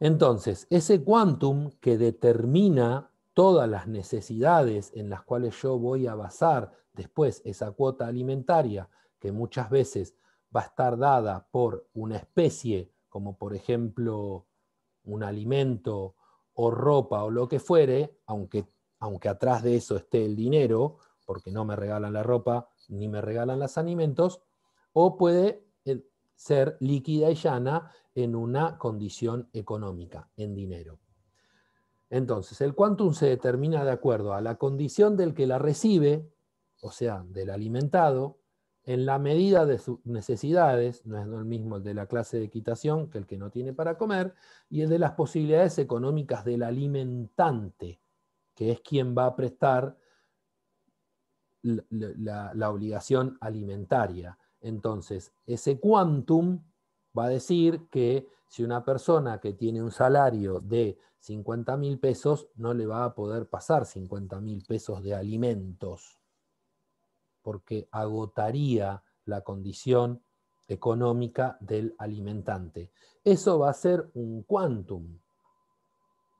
Entonces, ese quantum que determina todas las necesidades en las cuales yo voy a basar después esa cuota alimentaria, que muchas veces va a estar dada por una especie, como por ejemplo un alimento o ropa o lo que fuere, aunque, aunque atrás de eso esté el dinero, porque no me regalan la ropa ni me regalan los alimentos, o puede eh, ser líquida y llana en una condición económica, en dinero. Entonces, el quantum se determina de acuerdo a la condición del que la recibe, o sea, del alimentado, en la medida de sus necesidades, no es el mismo el de la clase de equitación que el que no tiene para comer, y el de las posibilidades económicas del alimentante, que es quien va a prestar la, la obligación alimentaria. Entonces, ese quantum va a decir que si una persona que tiene un salario de 50 mil pesos, no le va a poder pasar 50 mil pesos de alimentos porque agotaría la condición económica del alimentante. Eso va a ser un quantum,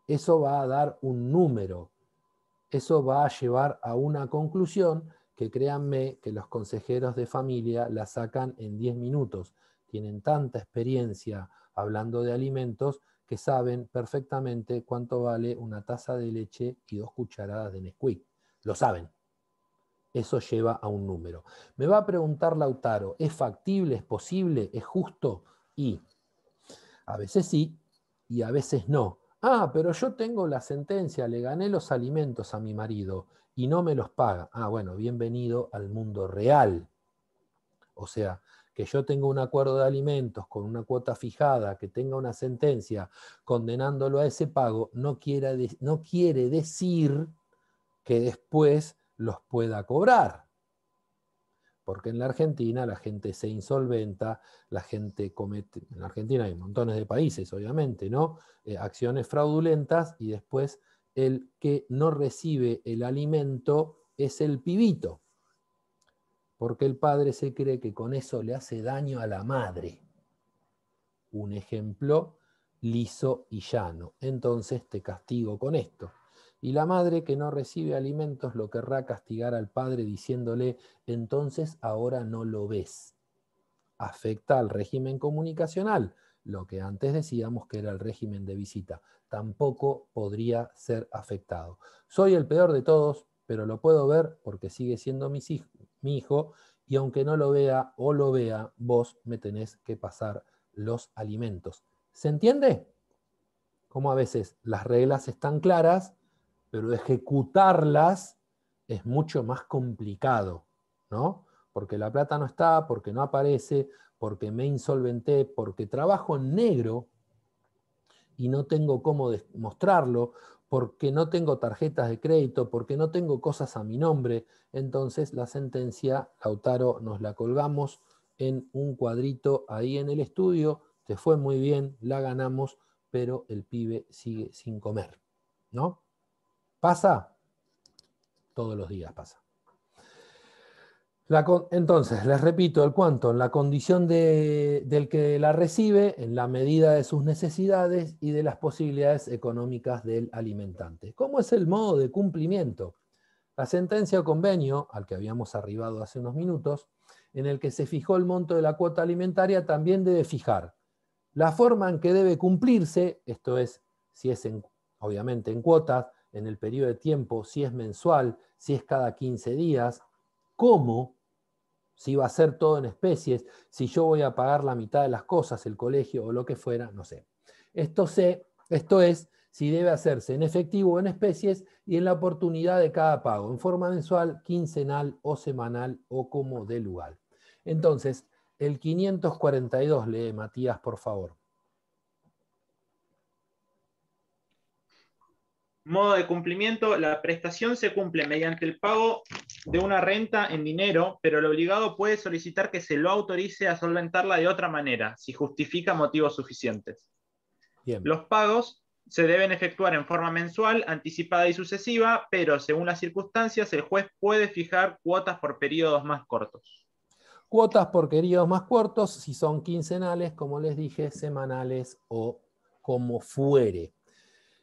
eso va a dar un número, eso va a llevar a una conclusión que créanme que los consejeros de familia la sacan en 10 minutos. Tienen tanta experiencia hablando de alimentos que saben perfectamente cuánto vale una taza de leche y dos cucharadas de Nesquik. Lo saben eso lleva a un número. Me va a preguntar Lautaro, ¿es factible, es posible, es justo? Y a veces sí y a veces no. Ah, pero yo tengo la sentencia, le gané los alimentos a mi marido y no me los paga. Ah, bueno, bienvenido al mundo real. O sea, que yo tengo un acuerdo de alimentos con una cuota fijada, que tenga una sentencia condenándolo a ese pago, no, no quiere decir que después los pueda cobrar. Porque en la Argentina la gente se insolventa, la gente comete, en la Argentina hay montones de países, obviamente, ¿no? Eh, acciones fraudulentas y después el que no recibe el alimento es el pibito. Porque el padre se cree que con eso le hace daño a la madre. Un ejemplo liso y llano. Entonces te castigo con esto. Y la madre que no recibe alimentos lo querrá castigar al padre diciéndole, entonces ahora no lo ves. Afecta al régimen comunicacional, lo que antes decíamos que era el régimen de visita. Tampoco podría ser afectado. Soy el peor de todos, pero lo puedo ver porque sigue siendo mi, hijo y aunque no lo vea o lo vea, vos me tenés que pasar los alimentos. ¿Se entiende? Como a veces las reglas están claras, pero ejecutarlas es mucho más complicado, ¿no? Porque la plata no está, porque no aparece, porque me insolventé, porque trabajo en negro y no tengo cómo demostrarlo, porque no tengo tarjetas de crédito, porque no tengo cosas a mi nombre. Entonces la sentencia, Lautaro, nos la colgamos en un cuadrito ahí en el estudio, te fue muy bien, la ganamos, pero el pibe sigue sin comer, ¿no? ¿Pasa? Todos los días pasa. Entonces, les repito, el en la condición del que la recibe en la medida de sus necesidades y de las posibilidades económicas del alimentante. ¿Cómo es el modo de cumplimiento? La sentencia o convenio, al que habíamos arribado hace unos minutos, en el que se fijó el monto de la cuota alimentaria, también debe fijar la forma en que debe cumplirse, esto es, si es obviamente en cuotas, en el periodo de tiempo, si es mensual, si es cada 15 días, cómo, si va a ser todo en especies, si yo voy a pagar la mitad de las cosas, el colegio o lo que fuera, no sé. Esto, sé, esto es si debe hacerse en efectivo o en especies y en la oportunidad de cada pago, en forma mensual, quincenal o semanal o como de lugar. Entonces, el 542 lee Matías, por favor. Modo de cumplimiento, la prestación se cumple mediante el pago de una renta en dinero, pero el obligado puede solicitar que se lo autorice a solventarla de otra manera, si justifica motivos suficientes. Los pagos se deben efectuar en forma mensual, anticipada y sucesiva, pero según las circunstancias, el juez puede fijar cuotas por periodos más cortos. Cuotas por periodos más cortos, si son quincenales, como les dije, semanales o como fuere.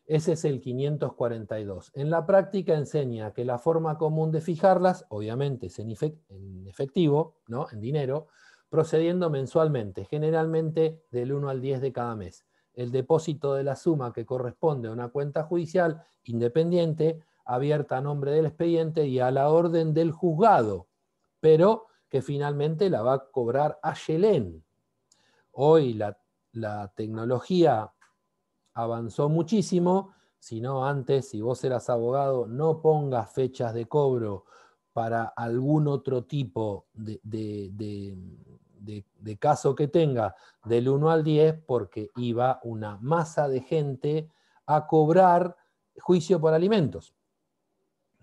Ese es el 542. En la práctica enseña que la forma común de fijarlas, obviamente es en efectivo, ¿no? en dinero, procediendo mensualmente, generalmente del 1 al 10 de cada mes. El depósito de la suma que corresponde a una cuenta judicial independiente, abierta a nombre del expediente y a la orden del juzgado, pero que finalmente la va a cobrar a Yelén. Hoy la, la tecnología avanzó muchísimo, sino antes, si vos eras abogado, no pongas fechas de cobro para algún otro tipo de, caso que tenga del 1 al 10, porque iba una masa de gente a cobrar juicio por alimentos.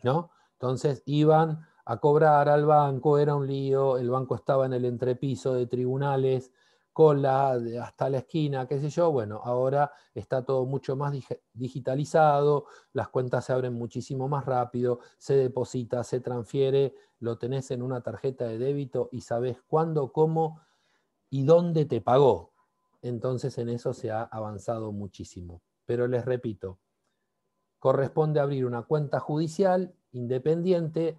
¿no? Entonces iban a cobrar al banco, era un lío, el banco estaba en el entrepiso de tribunales, cola hasta la esquina, qué sé yo. Bueno, ahora está todo mucho más digitalizado, las cuentas se abren muchísimo más rápido, se deposita, se transfiere, lo tenés en una tarjeta de débito y sabés cuándo, cómo y dónde te pagó. Entonces en eso se ha avanzado muchísimo. Pero les repito, corresponde abrir una cuenta judicial independiente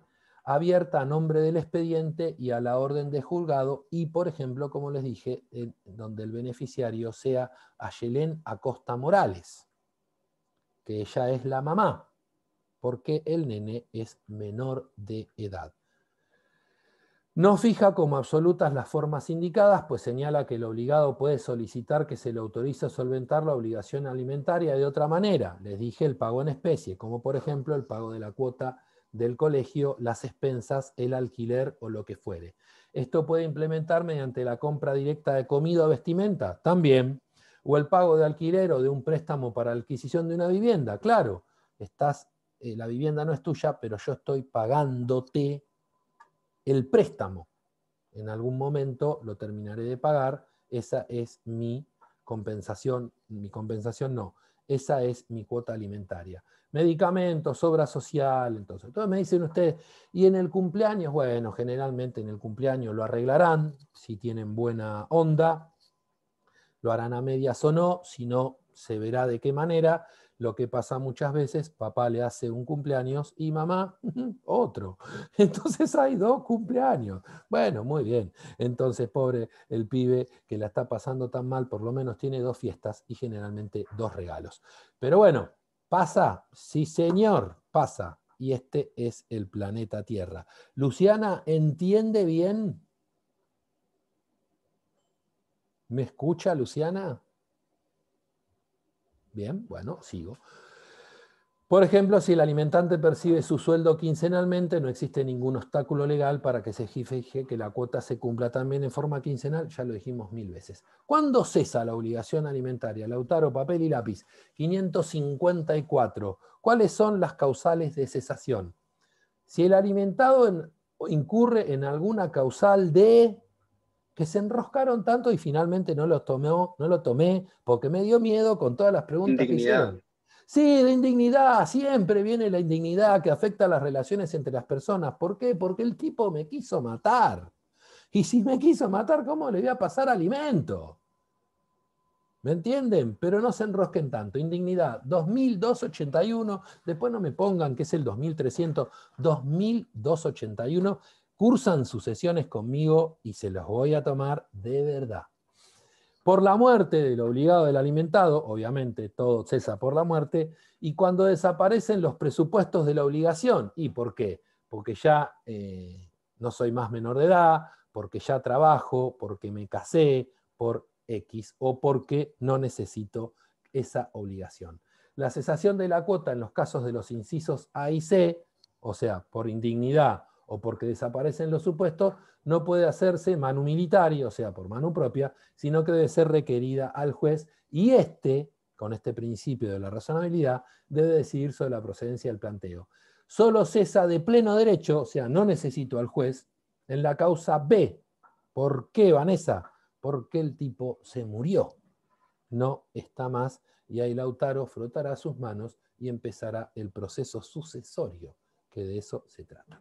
abierta a nombre del expediente y a la orden de juzgado y, por ejemplo, como les dije, donde el beneficiario sea Ayelén Acosta Morales, que ella es la mamá, porque el nene es menor de edad. No fija como absolutas las formas indicadas, pues señala que el obligado puede solicitar que se le autorice a solventar la obligación alimentaria de otra manera. Les dije el pago en especie, como por ejemplo el pago de la cuota del colegio, las expensas, el alquiler o lo que fuere. Esto puede implementar mediante la compra directa de comida o vestimenta, también, o el pago de alquiler o de un préstamo para adquisición de una vivienda, claro, estás, eh, la vivienda no es tuya, pero yo estoy pagándote el préstamo. En algún momento lo terminaré de pagar, esa es mi compensación, mi compensación no, esa es mi cuota alimentaria. Medicamentos, obra social, entonces. Entonces me dicen ustedes, y en el cumpleaños, bueno, generalmente en el cumpleaños lo arreglarán, si tienen buena onda, lo harán a medias o no, si no, se verá de qué manera, lo que pasa muchas veces, papá le hace un cumpleaños y mamá otro. Entonces hay dos cumpleaños. Bueno, muy bien. Entonces, pobre el pibe que la está pasando tan mal, por lo menos tiene dos fiestas y generalmente dos regalos. Pero bueno, pasa. Sí, señor, pasa. Y este es el planeta Tierra. Luciana, ¿entiende bien? ¿Me escucha, Luciana? Bien, bueno, sigo. Por ejemplo, si el alimentante percibe su sueldo quincenalmente, no existe ningún obstáculo legal para que se fije que la cuota se cumpla también en forma quincenal, ya lo dijimos mil veces. ¿Cuándo cesa la obligación alimentaria? Lautaro, papel y lápiz. 554. ¿Cuáles son las causales de cesación? Si el alimentado incurre en alguna causal de que se enroscaron tanto y finalmente no lo, no lo tomé porque me dio miedo con todas las preguntas que hicieron. Sí, la indignidad, siempre viene la indignidad que afecta las relaciones entre las personas. ¿Por qué? Porque el tipo me quiso matar. Y si me quiso matar, ¿cómo le voy a pasar alimento? ¿Me entienden? Pero no se enrosquen tanto. Indignidad, 2281. Después no me pongan que es el 2300, 2281 cursan sus sesiones conmigo y se los voy a tomar de verdad. Por la muerte del obligado del alimentado, obviamente todo cesa por la muerte, y cuando desaparecen los presupuestos de la obligación. ¿Y por qué? Porque ya eh, no soy más menor de edad, porque ya trabajo, porque me casé, por X, o porque no necesito esa obligación. La cesación de la cuota en los casos de los incisos A y C, o sea, por indignidad, o porque desaparecen los supuestos, no puede hacerse manu o sea, por mano propia, sino que debe ser requerida al juez y éste, con este principio de la razonabilidad, debe decidir sobre la procedencia del planteo. Solo cesa de pleno derecho, o sea, no necesito al juez, en la causa B. ¿Por qué, Vanessa? Porque el tipo se murió. No está más y ahí Lautaro frotará sus manos y empezará el proceso sucesorio, que de eso se trata.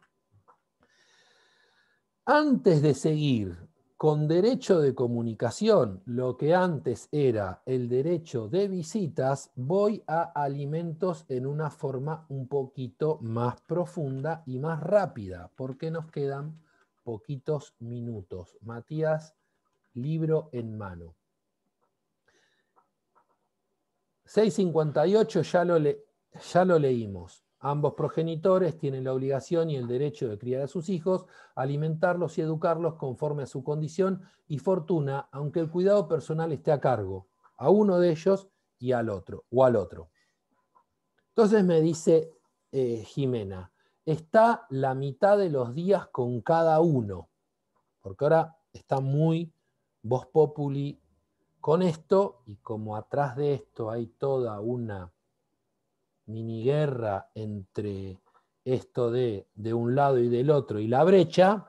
Antes de seguir con derecho de comunicación, lo que antes era el derecho de visitas, voy a alimentos en una forma un poquito más profunda y más rápida, porque nos quedan poquitos minutos. Matías, libro en mano. 6.58 ya, lo ya lo leímos. Ambos progenitores tienen la obligación y el derecho de criar a sus hijos, alimentarlos y educarlos conforme a su condición y fortuna, aunque el cuidado personal esté a cargo, a uno de ellos y al otro, o al otro. Entonces me dice eh, Jimena, está la mitad de los días con cada uno, porque ahora está muy Vos populi con esto, y como atrás de esto hay toda una guerra entre esto de, de un lado y del otro y la brecha,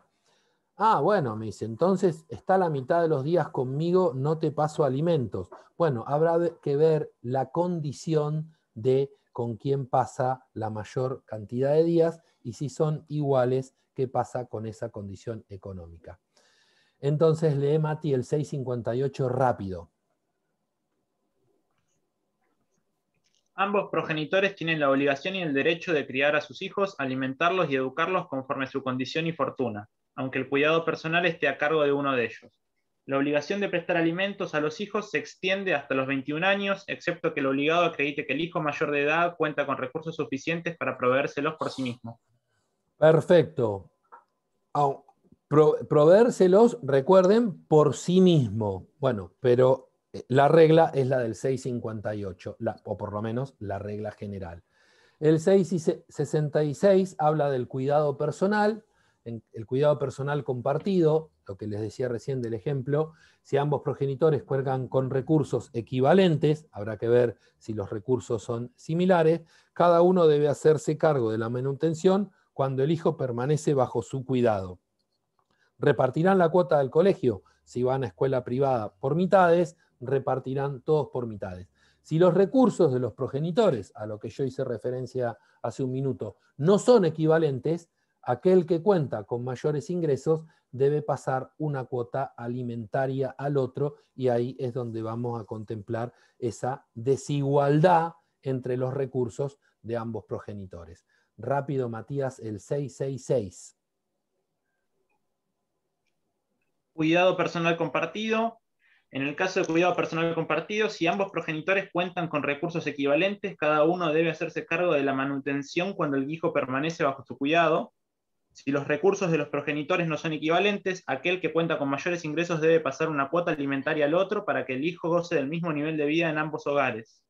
ah, bueno, me dice, entonces está la mitad de los días conmigo, no te paso alimentos. Bueno, habrá que ver la condición de con quién pasa la mayor cantidad de días y si son iguales, qué pasa con esa condición económica. Entonces lee Mati el 658 rápido. Ambos progenitores tienen la obligación y el derecho de criar a sus hijos, alimentarlos y educarlos conforme su condición y fortuna, aunque el cuidado personal esté a cargo de uno de ellos. La obligación de prestar alimentos a los hijos se extiende hasta los 21 años, excepto que el obligado acredite que el hijo mayor de edad cuenta con recursos suficientes para proveérselos por sí mismo. Perfecto. proveérselos, recuerden, por sí mismo. Bueno, pero eh, la regla es la del 658, o por lo menos la regla general. El 666 habla del cuidado personal, el cuidado personal compartido, lo que les decía recién del ejemplo, si ambos progenitores cuelgan con recursos equivalentes, habrá que ver si los recursos son similares, cada uno debe hacerse cargo de la manutención cuando el hijo permanece bajo su cuidado. Repartirán la cuota del colegio si van a escuela privada por mitades, repartirán todos por mitades. Si los recursos de los progenitores, a lo que yo hice referencia hace un minuto, no son equivalentes, aquel que cuenta con mayores ingresos debe pasar una cuota alimentaria al otro y ahí es donde vamos a contemplar esa desigualdad entre los recursos de ambos progenitores. Rápido, Matías, el 666. Cuidado personal compartido, en el caso de cuidado personal compartido, si ambos progenitores cuentan con recursos equivalentes, cada uno debe hacerse cargo de la manutención cuando el hijo permanece bajo su cuidado. Si los recursos de los progenitores no son equivalentes, aquel que cuenta con mayores ingresos debe pasar una cuota alimentaria al otro para que el hijo goce del mismo nivel de vida en ambos hogares.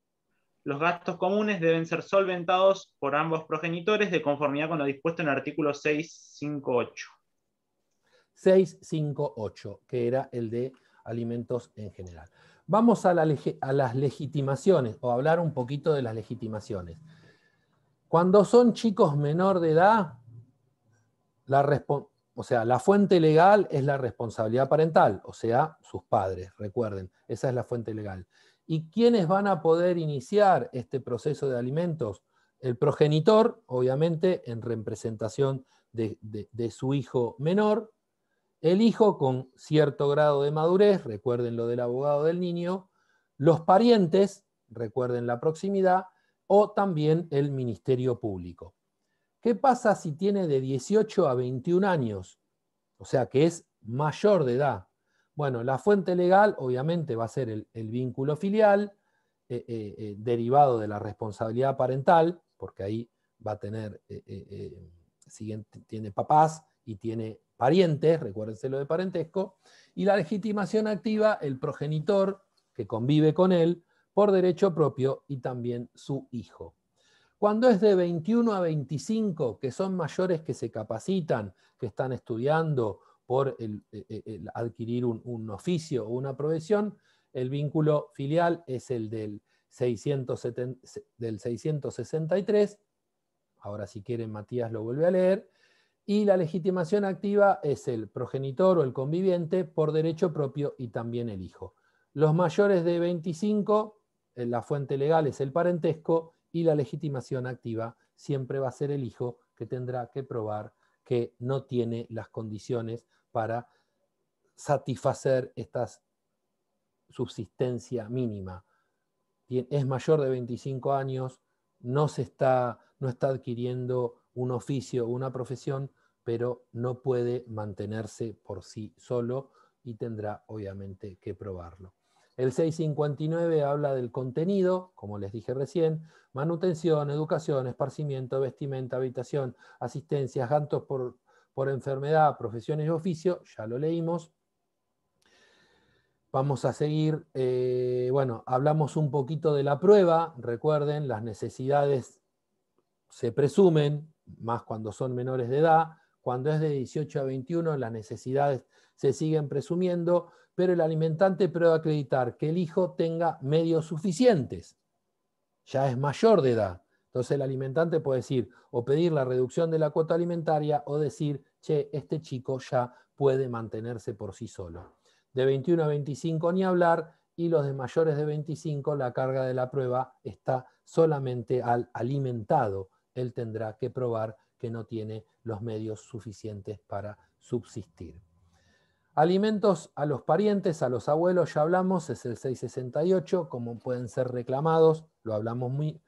Los gastos comunes deben ser solventados por ambos progenitores de conformidad con lo dispuesto en el artículo 658. 658, que era el de alimentos en general. Vamos a, a, las legitimaciones, o hablar un poquito de las legitimaciones. Cuando son chicos menor de edad, la o sea, la fuente legal es la responsabilidad parental, o sea, sus padres, recuerden, esa es la fuente legal. ¿Y quiénes van a poder iniciar este proceso de alimentos? El progenitor, obviamente, en representación de, de su hijo menor, el hijo con cierto grado de madurez, recuerden lo del abogado del niño, los parientes, recuerden la proximidad, o también el Ministerio Público. ¿Qué pasa si tiene de 18 a 21 años? O sea, que es mayor de edad. Bueno, la fuente legal obviamente va a ser el, vínculo filial, eh, eh, eh, derivado de la responsabilidad parental, porque ahí va a tener, tiene papás, y tiene parientes, recuérdense lo de parentesco, y la legitimación activa, el progenitor que convive con él por derecho propio y también su hijo. Cuando es de 21 a 25, que son mayores que se capacitan, que están estudiando por eh, eh, adquirir un, oficio o una profesión, el vínculo filial es el del, del 663. Ahora si quieren, Matías lo vuelve a leer y la legitimación activa es el progenitor o el conviviente por derecho propio y también el hijo. Los mayores de 25, eh, la fuente legal es el parentesco y la legitimación activa siempre va a ser el hijo que tendrá que probar que no tiene las condiciones para satisfacer esta subsistencia mínima. Es mayor de 25 años, no, se no está adquiriendo un oficio o una profesión, pero no puede mantenerse por sí solo y tendrá obviamente que probarlo. El 659 habla del contenido, como les dije recién, manutención, educación, esparcimiento, vestimenta, habitación, asistencia, gastos por, enfermedad, profesiones y oficio, ya lo leímos. Vamos a seguir, eh, bueno, hablamos un poquito de la prueba, recuerden, las necesidades se presumen, más cuando son menores de edad, cuando es de 18 a 21, las necesidades se siguen presumiendo, pero el alimentante prueba acreditar que el hijo tenga medios suficientes. Ya es mayor de edad. Entonces el alimentante puede decir o pedir la reducción de la cuota alimentaria o decir, che, este chico ya puede mantenerse por sí solo. De 21 a 25 ni hablar y los de mayores de 25 la carga de la prueba está solamente al alimentado. Él tendrá que probar que no tiene los medios suficientes para subsistir. Alimentos a los parientes, a los abuelos, ya hablamos, es el 668, como pueden ser reclamados, lo hablamos muy,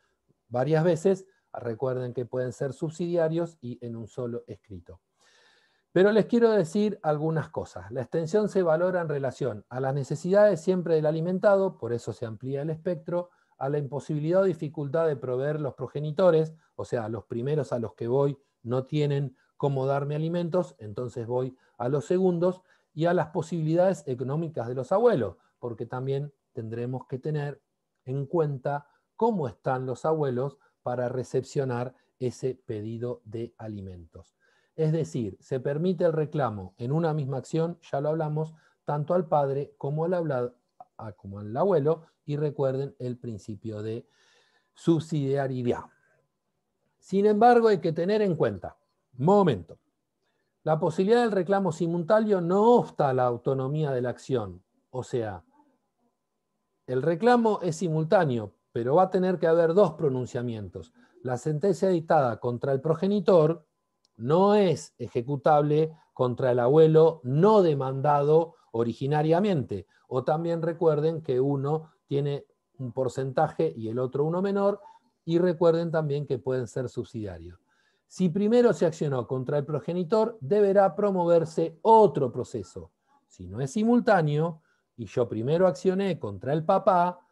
varias veces, recuerden que pueden ser subsidiarios y en un solo escrito. Pero les quiero decir algunas cosas. La extensión se valora en relación a las necesidades siempre del alimentado, por eso se amplía el espectro, a la imposibilidad o dificultad de proveer los progenitores, o sea, los primeros a los que voy no tienen cómo darme alimentos, entonces voy a los segundos y a las posibilidades económicas de los abuelos, porque también tendremos que tener en cuenta cómo están los abuelos para recepcionar ese pedido de alimentos. Es decir, se permite el reclamo en una misma acción, ya lo hablamos, tanto al padre como al, ah, como al abuelo, y recuerden el principio de subsidiariedad. Sin embargo, hay que tener en cuenta, momento, la posibilidad del reclamo simultáneo no obsta a la autonomía de la acción. O sea, el reclamo es simultáneo, pero va a tener que haber dos pronunciamientos. La sentencia dictada contra el progenitor no es ejecutable contra el abuelo no demandado originariamente. O también recuerden que uno tiene un porcentaje y el otro uno menor, y recuerden también que pueden ser subsidiarios. Si primero se accionó contra el progenitor, deberá promoverse otro proceso. Si no es simultáneo y yo primero accioné contra el papá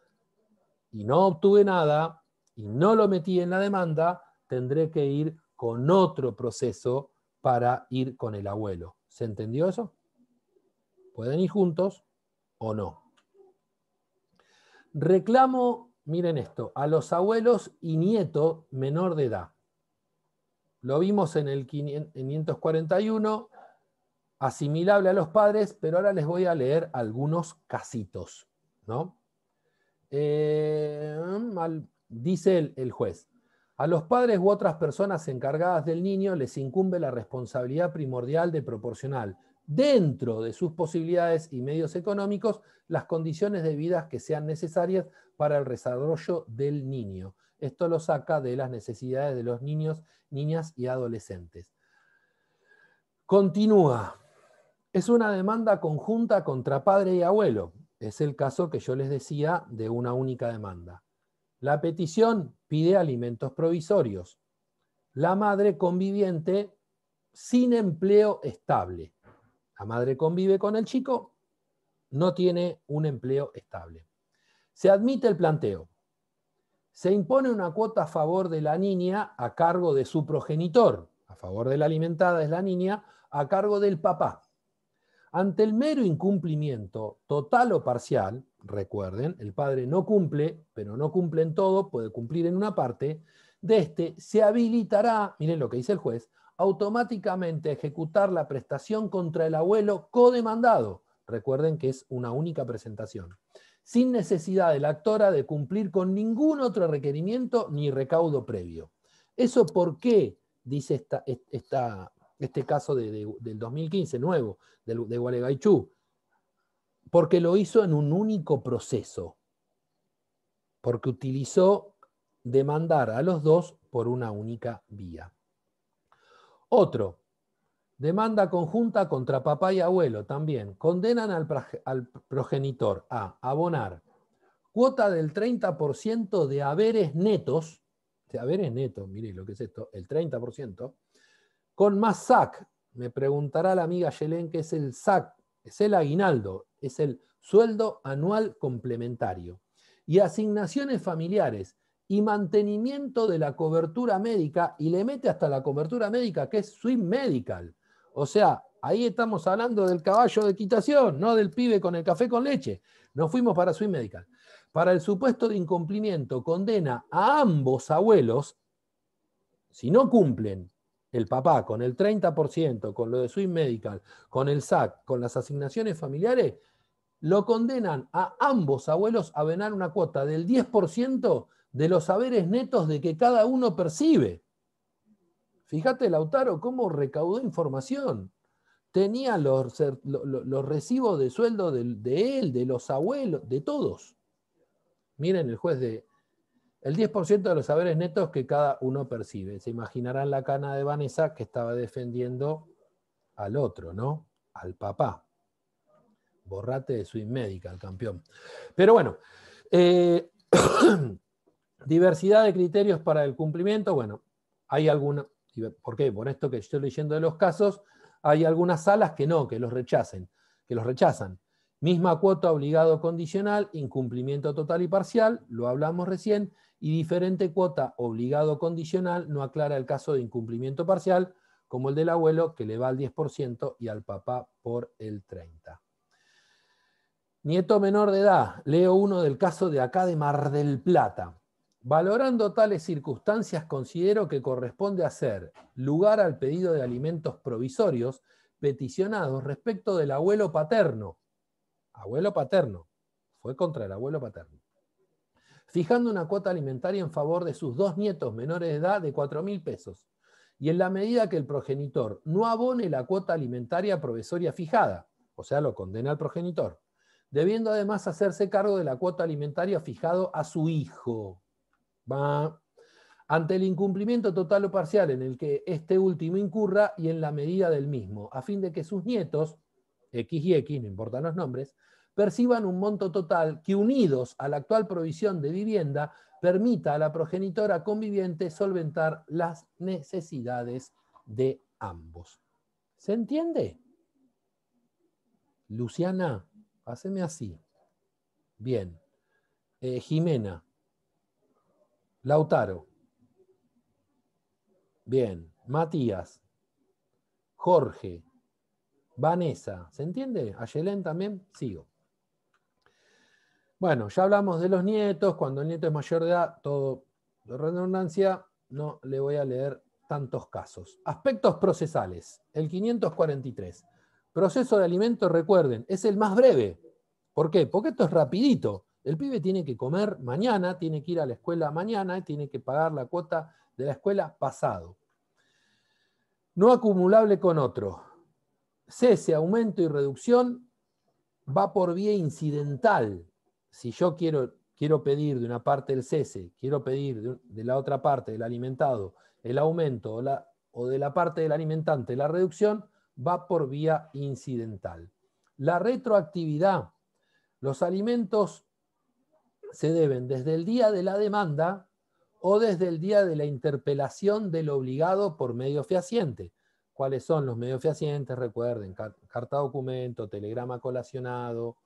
y no obtuve nada y no lo metí en la demanda, tendré que ir con otro proceso para ir con el abuelo. ¿Se entendió eso? Pueden ir juntos o no. Reclamo, miren esto, a los abuelos y nieto menor de edad. Lo vimos en el 541, asimilable a los padres, pero ahora les voy a leer algunos casitos. ¿no? Eh, dice el, el juez, a los padres u otras personas encargadas del niño les incumbe la responsabilidad primordial de proporcional dentro de sus posibilidades y medios económicos las condiciones de vida que sean necesarias para el desarrollo del niño. Esto lo saca de las necesidades de los niños, niñas y adolescentes. Continúa. Es una demanda conjunta contra padre y abuelo. Es el caso que yo les decía de una única demanda. La petición pide alimentos provisorios. La madre conviviente sin empleo estable la madre convive con el chico, no tiene un empleo estable. Se admite el planteo. Se impone una cuota a favor de la niña a cargo de su progenitor. A favor de la alimentada es la niña, a cargo del papá. Ante el mero incumplimiento, total o parcial, recuerden, el padre no cumple, pero no cumple en todo, puede cumplir en una parte, de este se habilitará, miren lo que dice el juez, automáticamente ejecutar la prestación contra el abuelo codemandado. Recuerden que es una única presentación. Sin necesidad de la actora de cumplir con ningún otro requerimiento ni recaudo previo. ¿Eso por qué? Dice esta, este caso del 2015, nuevo, de, de Porque lo hizo en un único proceso. Porque utilizó demandar a los dos por una única vía. Otro, demanda conjunta contra papá y abuelo también. Condenan al, progenitor a abonar cuota del 30% de haberes netos, de haberes netos, mire lo que es esto, el 30%, con más SAC. Me preguntará la amiga Yelen, qué es el SAC, es el aguinaldo, es el sueldo anual complementario. Y asignaciones familiares, y mantenimiento de la cobertura médica y le mete hasta la cobertura médica que es Swim Medical. O sea, ahí estamos hablando del caballo de equitación, no del pibe con el café con leche. Nos fuimos para Swim Medical. Para el supuesto de incumplimiento, condena a ambos abuelos, si no cumplen el papá con el 30%, con lo de Swim Medical, con el SAC, con las asignaciones familiares, lo condenan a ambos abuelos a venar una cuota del 10% de los saberes netos de que cada uno percibe. Fíjate, Lautaro, cómo recaudó información. Tenía los, los, recibos de sueldo de, él, de los abuelos, de todos. Miren el juez de... El 10% de los saberes netos que cada uno percibe. Se imaginarán la cana de Vanessa que estaba defendiendo al otro, ¿no? Al papá. Borrate de su inmédica, campeón. Pero bueno, eh, Diversidad de criterios para el cumplimiento. Bueno, hay alguna, ¿por qué? Por esto que estoy leyendo de los casos, hay algunas salas que no, que los rechacen, que los rechazan. Misma cuota obligado condicional, incumplimiento total y parcial, lo hablamos recién, y diferente cuota obligado condicional no aclara el caso de incumplimiento parcial, como el del abuelo, que le va al 10% y al papá por el 30%. Nieto menor de edad, leo uno del caso de acá de Mar del Plata. Valorando tales circunstancias, considero que corresponde hacer lugar al pedido de alimentos provisorios peticionados respecto del abuelo paterno. Abuelo paterno. Fue contra el abuelo paterno. Fijando una cuota alimentaria en favor de sus dos nietos menores de edad de 4.000 mil pesos. Y en la medida que el progenitor no abone la cuota alimentaria provisoria fijada, o sea, lo condena al progenitor, debiendo además hacerse cargo de la cuota alimentaria fijado a su hijo. Ante el incumplimiento total o parcial en el que este último incurra y en la medida del mismo, a fin de que sus nietos, X y X, no importan los nombres, perciban un monto total que unidos a la actual provisión de vivienda permita a la progenitora conviviente solventar las necesidades de ambos. ¿Se entiende? Luciana, haceme así. Bien. Eh, Jimena, Lautaro. Bien. Matías. Jorge. Vanessa. ¿Se entiende? Ayelén también. Sigo. Bueno, ya hablamos de los nietos. Cuando el nieto es mayor de edad, todo de redundancia, no le voy a leer tantos casos. Aspectos procesales. El 543. Proceso de alimento, recuerden, es el más breve. ¿Por qué? Porque esto es rapidito. El pibe tiene que comer mañana, tiene que ir a la escuela mañana, y tiene que pagar la cuota de la escuela pasado. No acumulable con otro. Cese, aumento y reducción va por vía incidental. Si yo quiero, quiero pedir de una parte el cese, quiero pedir de, la otra parte del alimentado el aumento o de la parte del alimentante la reducción, va por vía incidental. La retroactividad. Los alimentos se deben desde el día de la demanda o desde el día de la interpelación del obligado por medio fehaciente. ¿Cuáles son los medios fehacientes? Recuerden, carta documento, telegrama colacionado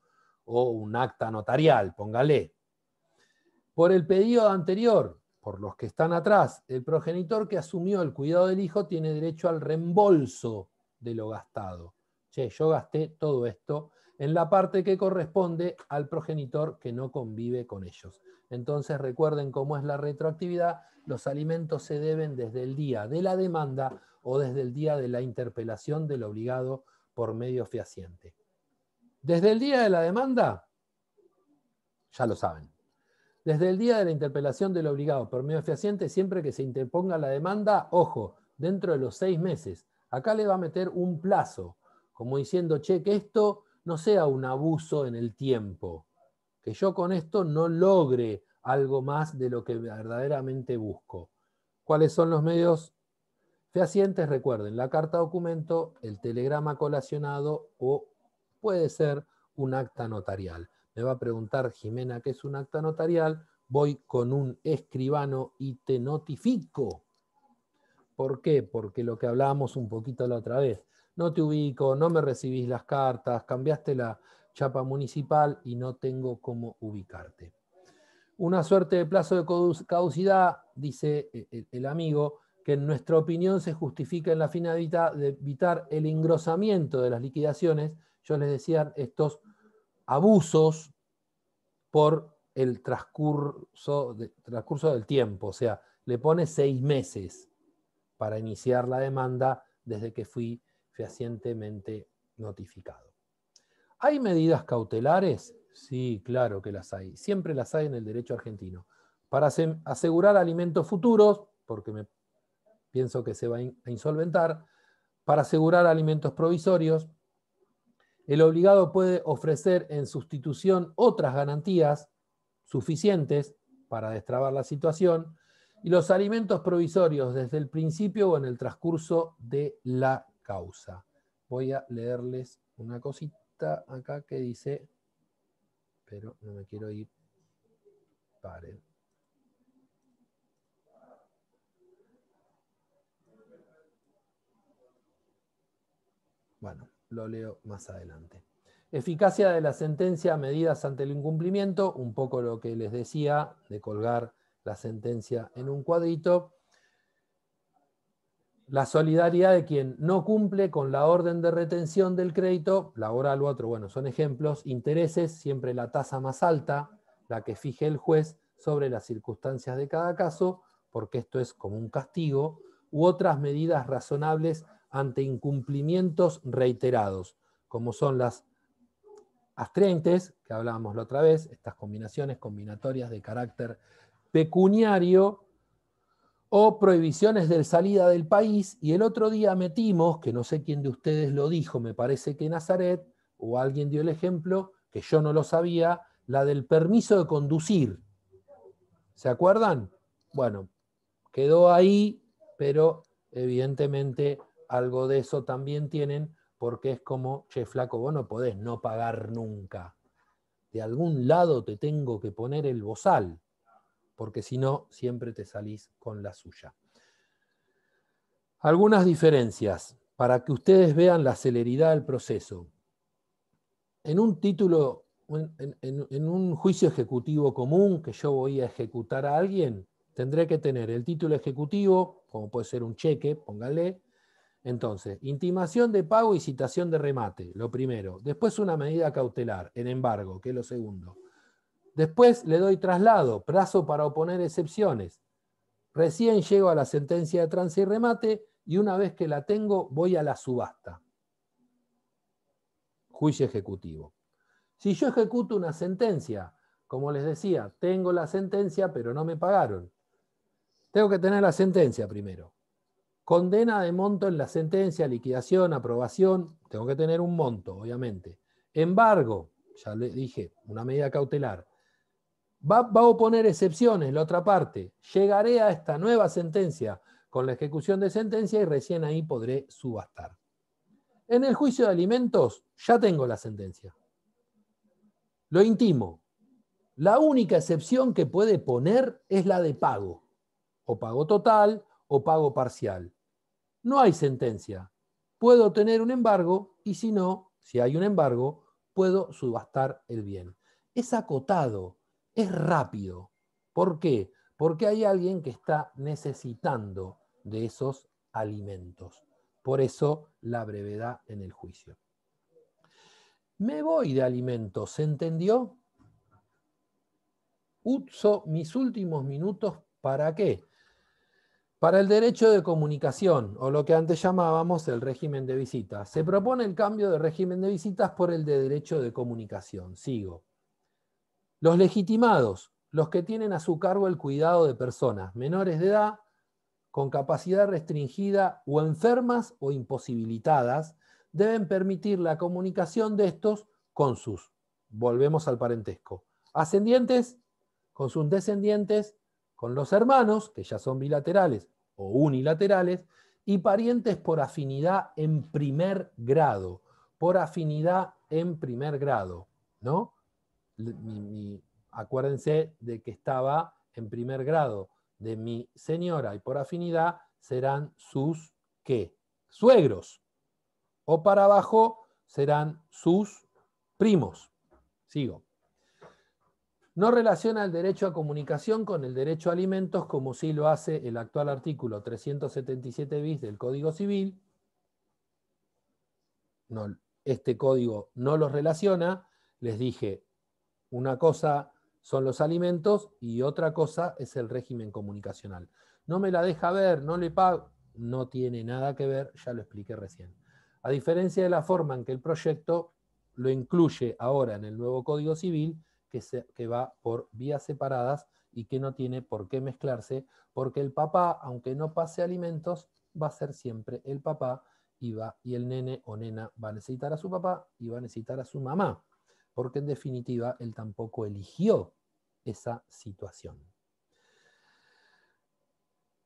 o un acta notarial, póngale. Por el pedido anterior, por los que están atrás, el progenitor que asumió el cuidado del hijo tiene derecho al reembolso de lo gastado. Che, yo gasté todo esto en la parte que corresponde al progenitor que no convive con ellos. Entonces recuerden cómo es la retroactividad, los alimentos se deben desde el día de la demanda o desde el día de la interpelación del obligado por medio fehaciente. Desde el día de la demanda, ya lo saben. Desde el día de la interpelación del obligado por medio fehaciente, siempre que se interponga la demanda, ojo, dentro de los seis meses. Acá le va a meter un plazo, como diciendo, che, que esto no sea un abuso en el tiempo, que yo con esto no logre algo más de lo que verdaderamente busco. ¿Cuáles son los medios fehacientes? Recuerden, la carta documento, el telegrama colacionado o puede ser un acta notarial. Me va a preguntar Jimena qué es un acta notarial. Voy con un escribano y te notifico. ¿Por qué? Porque lo que hablábamos un poquito la otra vez, no te ubico, no me recibís las cartas, cambiaste la chapa municipal y no tengo cómo ubicarte. Una suerte de plazo de caducidad, dice eh, el amigo, que en nuestra opinión se justifica en la finalidad de evitar el engrosamiento de las liquidaciones, yo les decía, estos abusos por el transcurso, transcurso del tiempo, o sea, le pone seis meses para iniciar la demanda desde que fui fehacientemente notificado. ¿Hay medidas cautelares? Sí, claro que las hay. Siempre las hay en el derecho argentino. Para asegurar alimentos futuros, porque me pienso que se va a insolventar, para asegurar alimentos provisorios, el obligado puede ofrecer en sustitución otras garantías suficientes para destrabar la situación y los alimentos provisorios desde el principio o en el transcurso de la causa. Voy a leerles una cosita acá que dice, pero no me quiero ir. Paren. Bueno, lo leo más adelante. Eficacia de la sentencia, medidas ante el incumplimiento, un poco lo que les decía de colgar la sentencia en un cuadrito la solidaridad de quien no cumple con la orden de retención del crédito, laboral u otro, bueno, son ejemplos, intereses, siempre la tasa más alta, la que fije el juez sobre las circunstancias de cada caso, porque esto es como un castigo, u otras medidas razonables ante incumplimientos reiterados, como son las astreintes que hablábamos la otra vez, estas combinaciones combinatorias de carácter pecuniario, o prohibiciones de salida del país. Y el otro día metimos, que no sé quién de ustedes lo dijo, me parece que Nazaret, o alguien dio el ejemplo, que yo no lo sabía, la del permiso de conducir. ¿Se acuerdan? Bueno, quedó ahí, pero evidentemente algo de eso también tienen, porque es como, che, flaco, vos no podés no pagar nunca. De algún lado te tengo que poner el bozal porque si no, siempre te salís con la suya. Algunas diferencias para que ustedes vean la celeridad del proceso. En un título, en, un juicio ejecutivo común que yo voy a ejecutar a alguien, tendré que tener el título ejecutivo, como puede ser un cheque, póngale. Entonces, intimación de pago y citación de remate, lo primero. Después una medida cautelar, en embargo, que es lo segundo. Después le doy traslado, plazo para oponer excepciones. Recién llego a la sentencia de trance y remate y una vez que la tengo voy a la subasta. Juicio ejecutivo. Si yo ejecuto una sentencia, como les decía, tengo la sentencia pero no me pagaron. Tengo que tener la sentencia primero. Condena de monto en la sentencia, liquidación, aprobación, tengo que tener un monto, obviamente. Embargo, ya le dije, una medida cautelar. Va, a oponer excepciones, la otra parte. Llegaré a esta nueva sentencia con la ejecución de sentencia y recién ahí podré subastar. En el juicio de alimentos ya tengo la sentencia. Lo intimo. La única excepción que puede poner es la de pago, o pago total o pago parcial. No hay sentencia. Puedo tener un embargo y si no, si hay un embargo, puedo subastar el bien. Es acotado es rápido. ¿Por qué? Porque hay alguien que está necesitando de esos alimentos. Por eso la brevedad en el juicio. Me voy de alimentos, ¿se entendió? Uso mis últimos minutos para qué? Para el derecho de comunicación, o lo que antes llamábamos el régimen de visitas. Se propone el cambio de régimen de visitas por el de derecho de comunicación. Sigo. Los legitimados, los que tienen a su cargo el cuidado de personas menores de edad, con capacidad restringida o enfermas o imposibilitadas, deben permitir la comunicación de estos con sus, volvemos al parentesco, ascendientes, con sus descendientes, con los hermanos, que ya son bilaterales o unilaterales, y parientes por afinidad en primer grado, por afinidad en primer grado, ¿no? acuérdense de que estaba en primer grado de mi señora y por afinidad serán sus qué? Suegros. O para abajo serán sus primos. Sigo. No relaciona el derecho a comunicación con el derecho a alimentos como sí lo hace el actual artículo 377 bis del Código Civil. No, este código no los relaciona. Les dije, una cosa son los alimentos y otra cosa es el régimen comunicacional. No me la deja ver, no le pago, no tiene nada que ver, ya lo expliqué recién. A diferencia de la forma en que el proyecto lo incluye ahora en el nuevo Código Civil, que, va por vías separadas y que no tiene por qué mezclarse, porque el papá, aunque no pase alimentos, va a ser siempre el papá va, y el nene o nena va a necesitar a su papá y va a necesitar a su mamá porque en definitiva él tampoco eligió esa situación.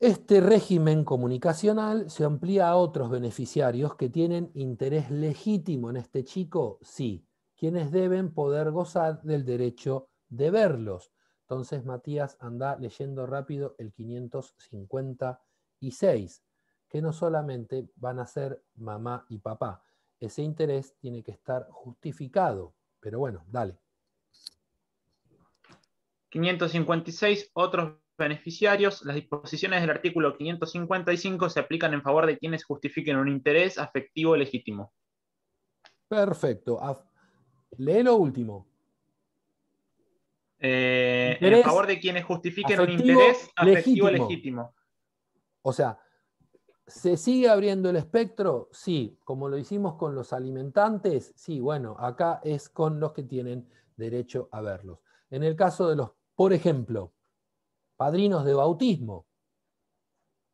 Este régimen comunicacional se amplía a otros beneficiarios que tienen interés legítimo en este chico, sí, quienes deben poder gozar del derecho de verlos. Entonces, Matías anda leyendo rápido el 556, que no solamente van a ser mamá y papá, ese interés tiene que estar justificado. Pero bueno, dale. 556 otros beneficiarios. Las disposiciones del artículo 555 se aplican en favor de quienes justifiquen un interés afectivo legítimo. Perfecto. Lee lo último. Eh, en favor de quienes justifiquen un interés afectivo legítimo. legítimo. O sea, ¿Se sigue abriendo el espectro? Sí, como lo hicimos con los alimentantes, sí, bueno, acá es con los que tienen derecho a verlos. En el caso de los, por ejemplo, padrinos de bautismo,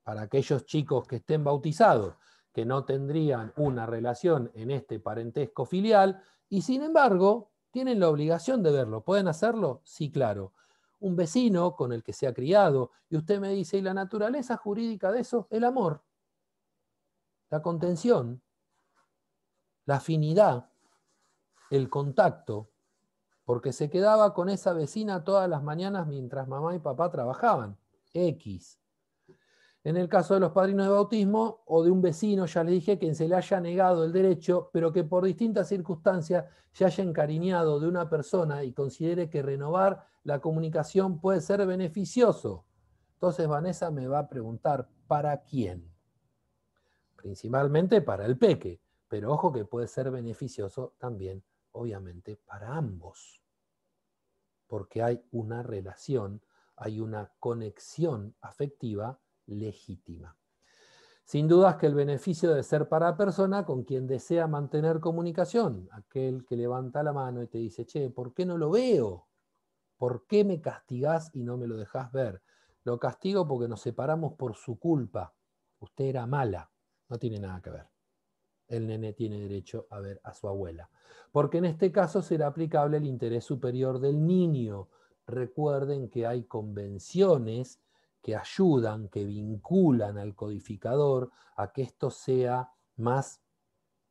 para aquellos chicos que estén bautizados, que no tendrían una relación en este parentesco filial, y sin embargo, tienen la obligación de verlo. ¿Pueden hacerlo? Sí, claro. Un vecino con el que se ha criado, y usted me dice, ¿y la naturaleza jurídica de eso? El amor la contención, la afinidad, el contacto, porque se quedaba con esa vecina todas las mañanas mientras mamá y papá trabajaban. X. En el caso de los padrinos de bautismo o de un vecino, ya le dije, que se le haya negado el derecho, pero que por distintas circunstancias se haya encariñado de una persona y considere que renovar la comunicación puede ser beneficioso. Entonces Vanessa me va a preguntar, ¿para quién? principalmente para el peque, pero ojo que puede ser beneficioso también, obviamente, para ambos, porque hay una relación, hay una conexión afectiva legítima. Sin dudas que el beneficio debe ser para persona con quien desea mantener comunicación, aquel que levanta la mano y te dice, che, ¿por qué no lo veo? ¿Por qué me castigás y no me lo dejás ver? Lo castigo porque nos separamos por su culpa. Usted era mala. No tiene nada que ver. El nene tiene derecho a ver a su abuela. Porque en este caso será aplicable el interés superior del niño. Recuerden que hay convenciones que ayudan, que vinculan al codificador a que esto sea más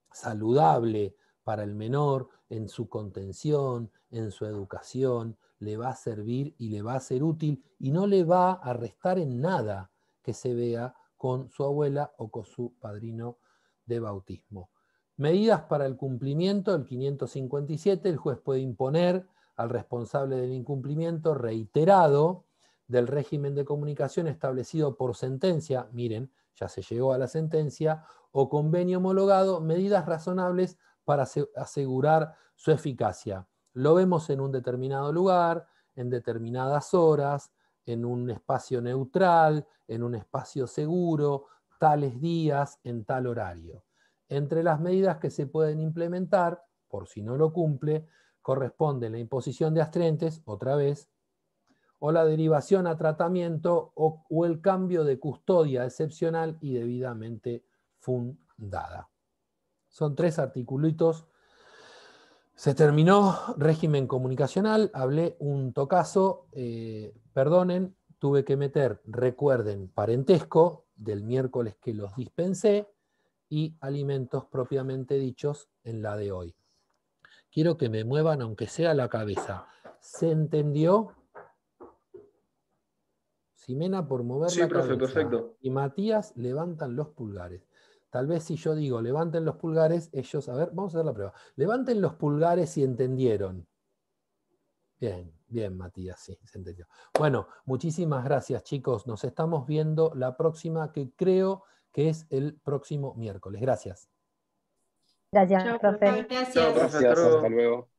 saludable para el menor en su contención, en su educación, le va a servir y le va a ser útil y no le va a restar en nada que se vea con su abuela o con su padrino de bautismo. Medidas para el cumplimiento, el 557, el juez puede imponer al responsable del incumplimiento reiterado del régimen de comunicación establecido por sentencia, miren, ya se llegó a la sentencia, o convenio homologado, medidas razonables para asegurar su eficacia. Lo vemos en un determinado lugar, en determinadas horas, en un espacio neutral, en un espacio seguro, tales días, en tal horario. Entre las medidas que se pueden implementar, por si no lo cumple, corresponde la imposición de astrentes, otra vez, o la derivación a tratamiento o, o, el cambio de custodia excepcional y debidamente fundada. Son tres articulitos se terminó régimen comunicacional, hablé un tocazo, eh, perdonen, tuve que meter, recuerden, parentesco del miércoles que los dispensé y alimentos propiamente dichos en la de hoy. Quiero que me muevan aunque sea la cabeza. ¿Se entendió? Simena por mover la cabeza perfecto. y Matías levantan los pulgares. Tal vez si yo digo, levanten los pulgares, ellos, a ver, vamos a hacer la prueba. Levanten los pulgares si entendieron. Bien, bien, Matías, sí, se entendió. Bueno, muchísimas gracias, chicos. Nos estamos viendo la próxima, que creo que es el próximo miércoles. Gracias. Gracias, profe. Gracias. Hasta luego.